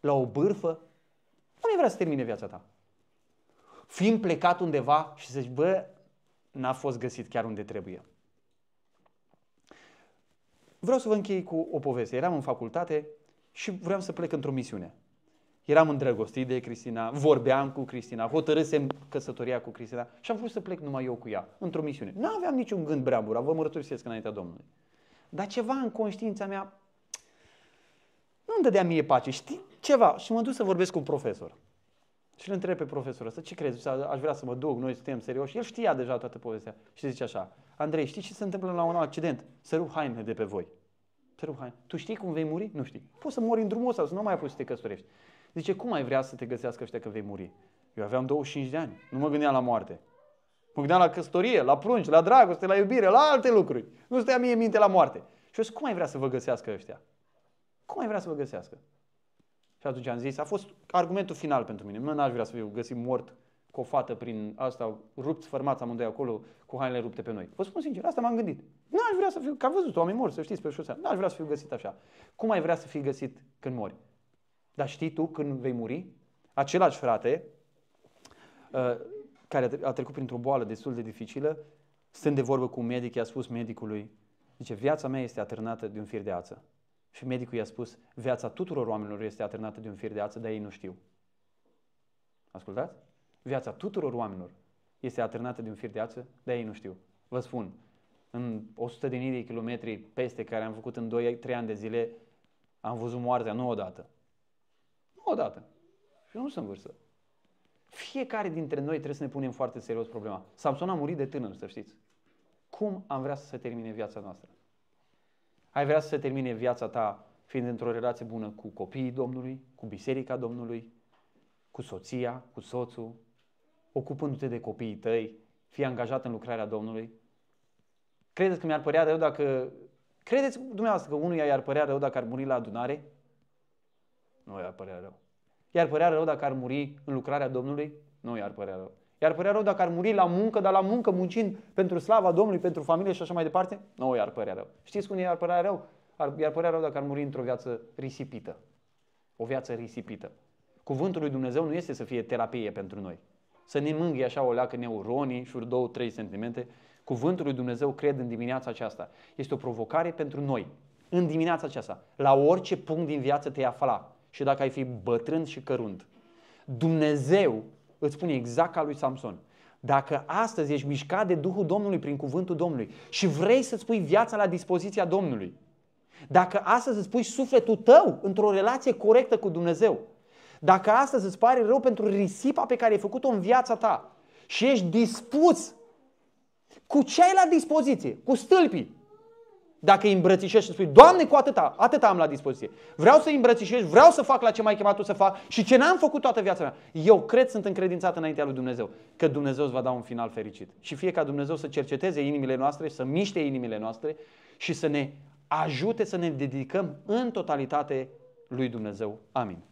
La o bârfă? Unde vrea să termine viața ta? Fiind plecat undeva și să zici, bă, n-a fost găsit chiar unde trebuie. Vreau să vă închei cu o poveste. Eram în facultate și vreau să plec într-o misiune. Eram îndrăgostit de Cristina, vorbeam cu Cristina, hotărâsem căsătoria cu Cristina și am vrut să plec numai eu cu ea, într-o misiune. Nu aveam niciun gând breabura, vă mărturisesc înaintea Domnului. Dar ceva în conștiința mea nu îmi dădea mie pace. Știi, ceva. Și mă duc să vorbesc cu un profesor. Și îl întreb pe profesorul ăsta, ce crezi? Aș vrea să mă duc, noi suntem serioși. El știa deja toată povestea și zice așa, Andrei, știi ce se întâmplă la un accident? Să rup haine de pe voi. Să rup haine. Tu știi cum vei muri? Nu știi. Poți să mori în drumul ăsta, să nu mai poți să te căsătorești. Zice, cum ai vrea să te găsească ăștia că vei muri? Eu aveam 25 de ani, nu mă gândeam la moarte. Mă gândeam la căsătorie, la prunci, la dragoste, la iubire, la alte lucruri. Nu stăia mie minte la moarte. Și eu zic, cum ai vrea să vă găsească ăștia? Cum ai vrea să vă găsească? Și atunci am zis, a fost argumentul final pentru mine. Nu aș vrea să fiu găsit mort cu o fată prin asta, rupt sfărmați amândoi acolo, cu hainele rupte pe noi. Vă spun sincer, asta m-am gândit. Nu aș vrea să fiu, că am văzut oameni mori, să știți, pe șosea. Nu aș vrea să fiu găsit așa. Cum ai vrea să fii găsit când mori? Dar știi tu când vei muri? Același frate, uh, care a trecut printr-o boală destul de dificilă, stând de vorbă cu un medic, i-a spus medicului, zice, viața mea este atârnată de un fir de ață. Și medicul i-a spus, viața tuturor oamenilor este atârnată de un fir de ață, dar ei nu știu. Ascultați? Viața tuturor oamenilor este atârnată de un fir de ață, dar ei nu știu. Vă spun, în 100 de mii de kilometri peste care am făcut în 2-3 ani de zile, am văzut moartea nu odată. Nu odată. Și nu sunt vârstă. Fiecare dintre noi trebuie să ne punem foarte serios problema. Samson a murit de tânăr, să știți. Cum am vrea să se termine viața noastră? Ai vrea să se termine viața ta fiind într-o relație bună cu copiii Domnului, cu biserica Domnului, cu soția, cu soțul, ocupându-te de copiii tăi, fii angajat în lucrarea Domnului? Credeți că mi-ar părea rău dacă... Credeți dumneavoastră că unuia i-ar părea rău dacă ar muri la adunare? Nu i-ar părea rău. I-ar părea rău dacă ar muri în lucrarea Domnului? Nu i-ar părea rău. I-ar părea rău dacă ar muri la muncă, dar la muncă muncind pentru slava Domnului, pentru familie și așa mai departe? Nu, no, i-ar părea rău. Știți cum i-ar părea rău? Ar, i-ar părea rău dacă ar muri într-o viață risipită. O viață risipită. Cuvântul lui Dumnezeu nu este să fie terapie pentru noi. Să ne mângâie așa o leacă neuronii și două, trei sentimente. Cuvântul lui Dumnezeu, cred, în dimineața aceasta, este o provocare pentru noi. În dimineața aceasta, la orice punct din viață te afla și dacă ai fi bătrân și cărunt. Dumnezeu Îți spune exact ca lui Samson. Dacă astăzi ești mișcat de Duhul Domnului prin cuvântul Domnului și vrei să-ți pui viața la dispoziția Domnului, dacă astăzi îți pui sufletul tău într-o relație corectă cu Dumnezeu, dacă astăzi îți pare rău pentru risipa pe care ai făcut-o în viața ta și ești dispus cu ce ai la dispoziție, cu stâlpii, dacă îi îmbrățișești și spui, Doamne, cu atâta, atâta am la dispoziție. Vreau să îi îmbrățișești, vreau să fac la ce m-ai chemat tu să fac și ce n-am făcut toată viața mea. Eu cred, sunt încredințat înaintea lui Dumnezeu, că Dumnezeu îți va da un final fericit. Și fie ca Dumnezeu să cerceteze inimile noastre, să miște inimile noastre și să ne ajute să ne dedicăm în totalitate lui Dumnezeu. Amin.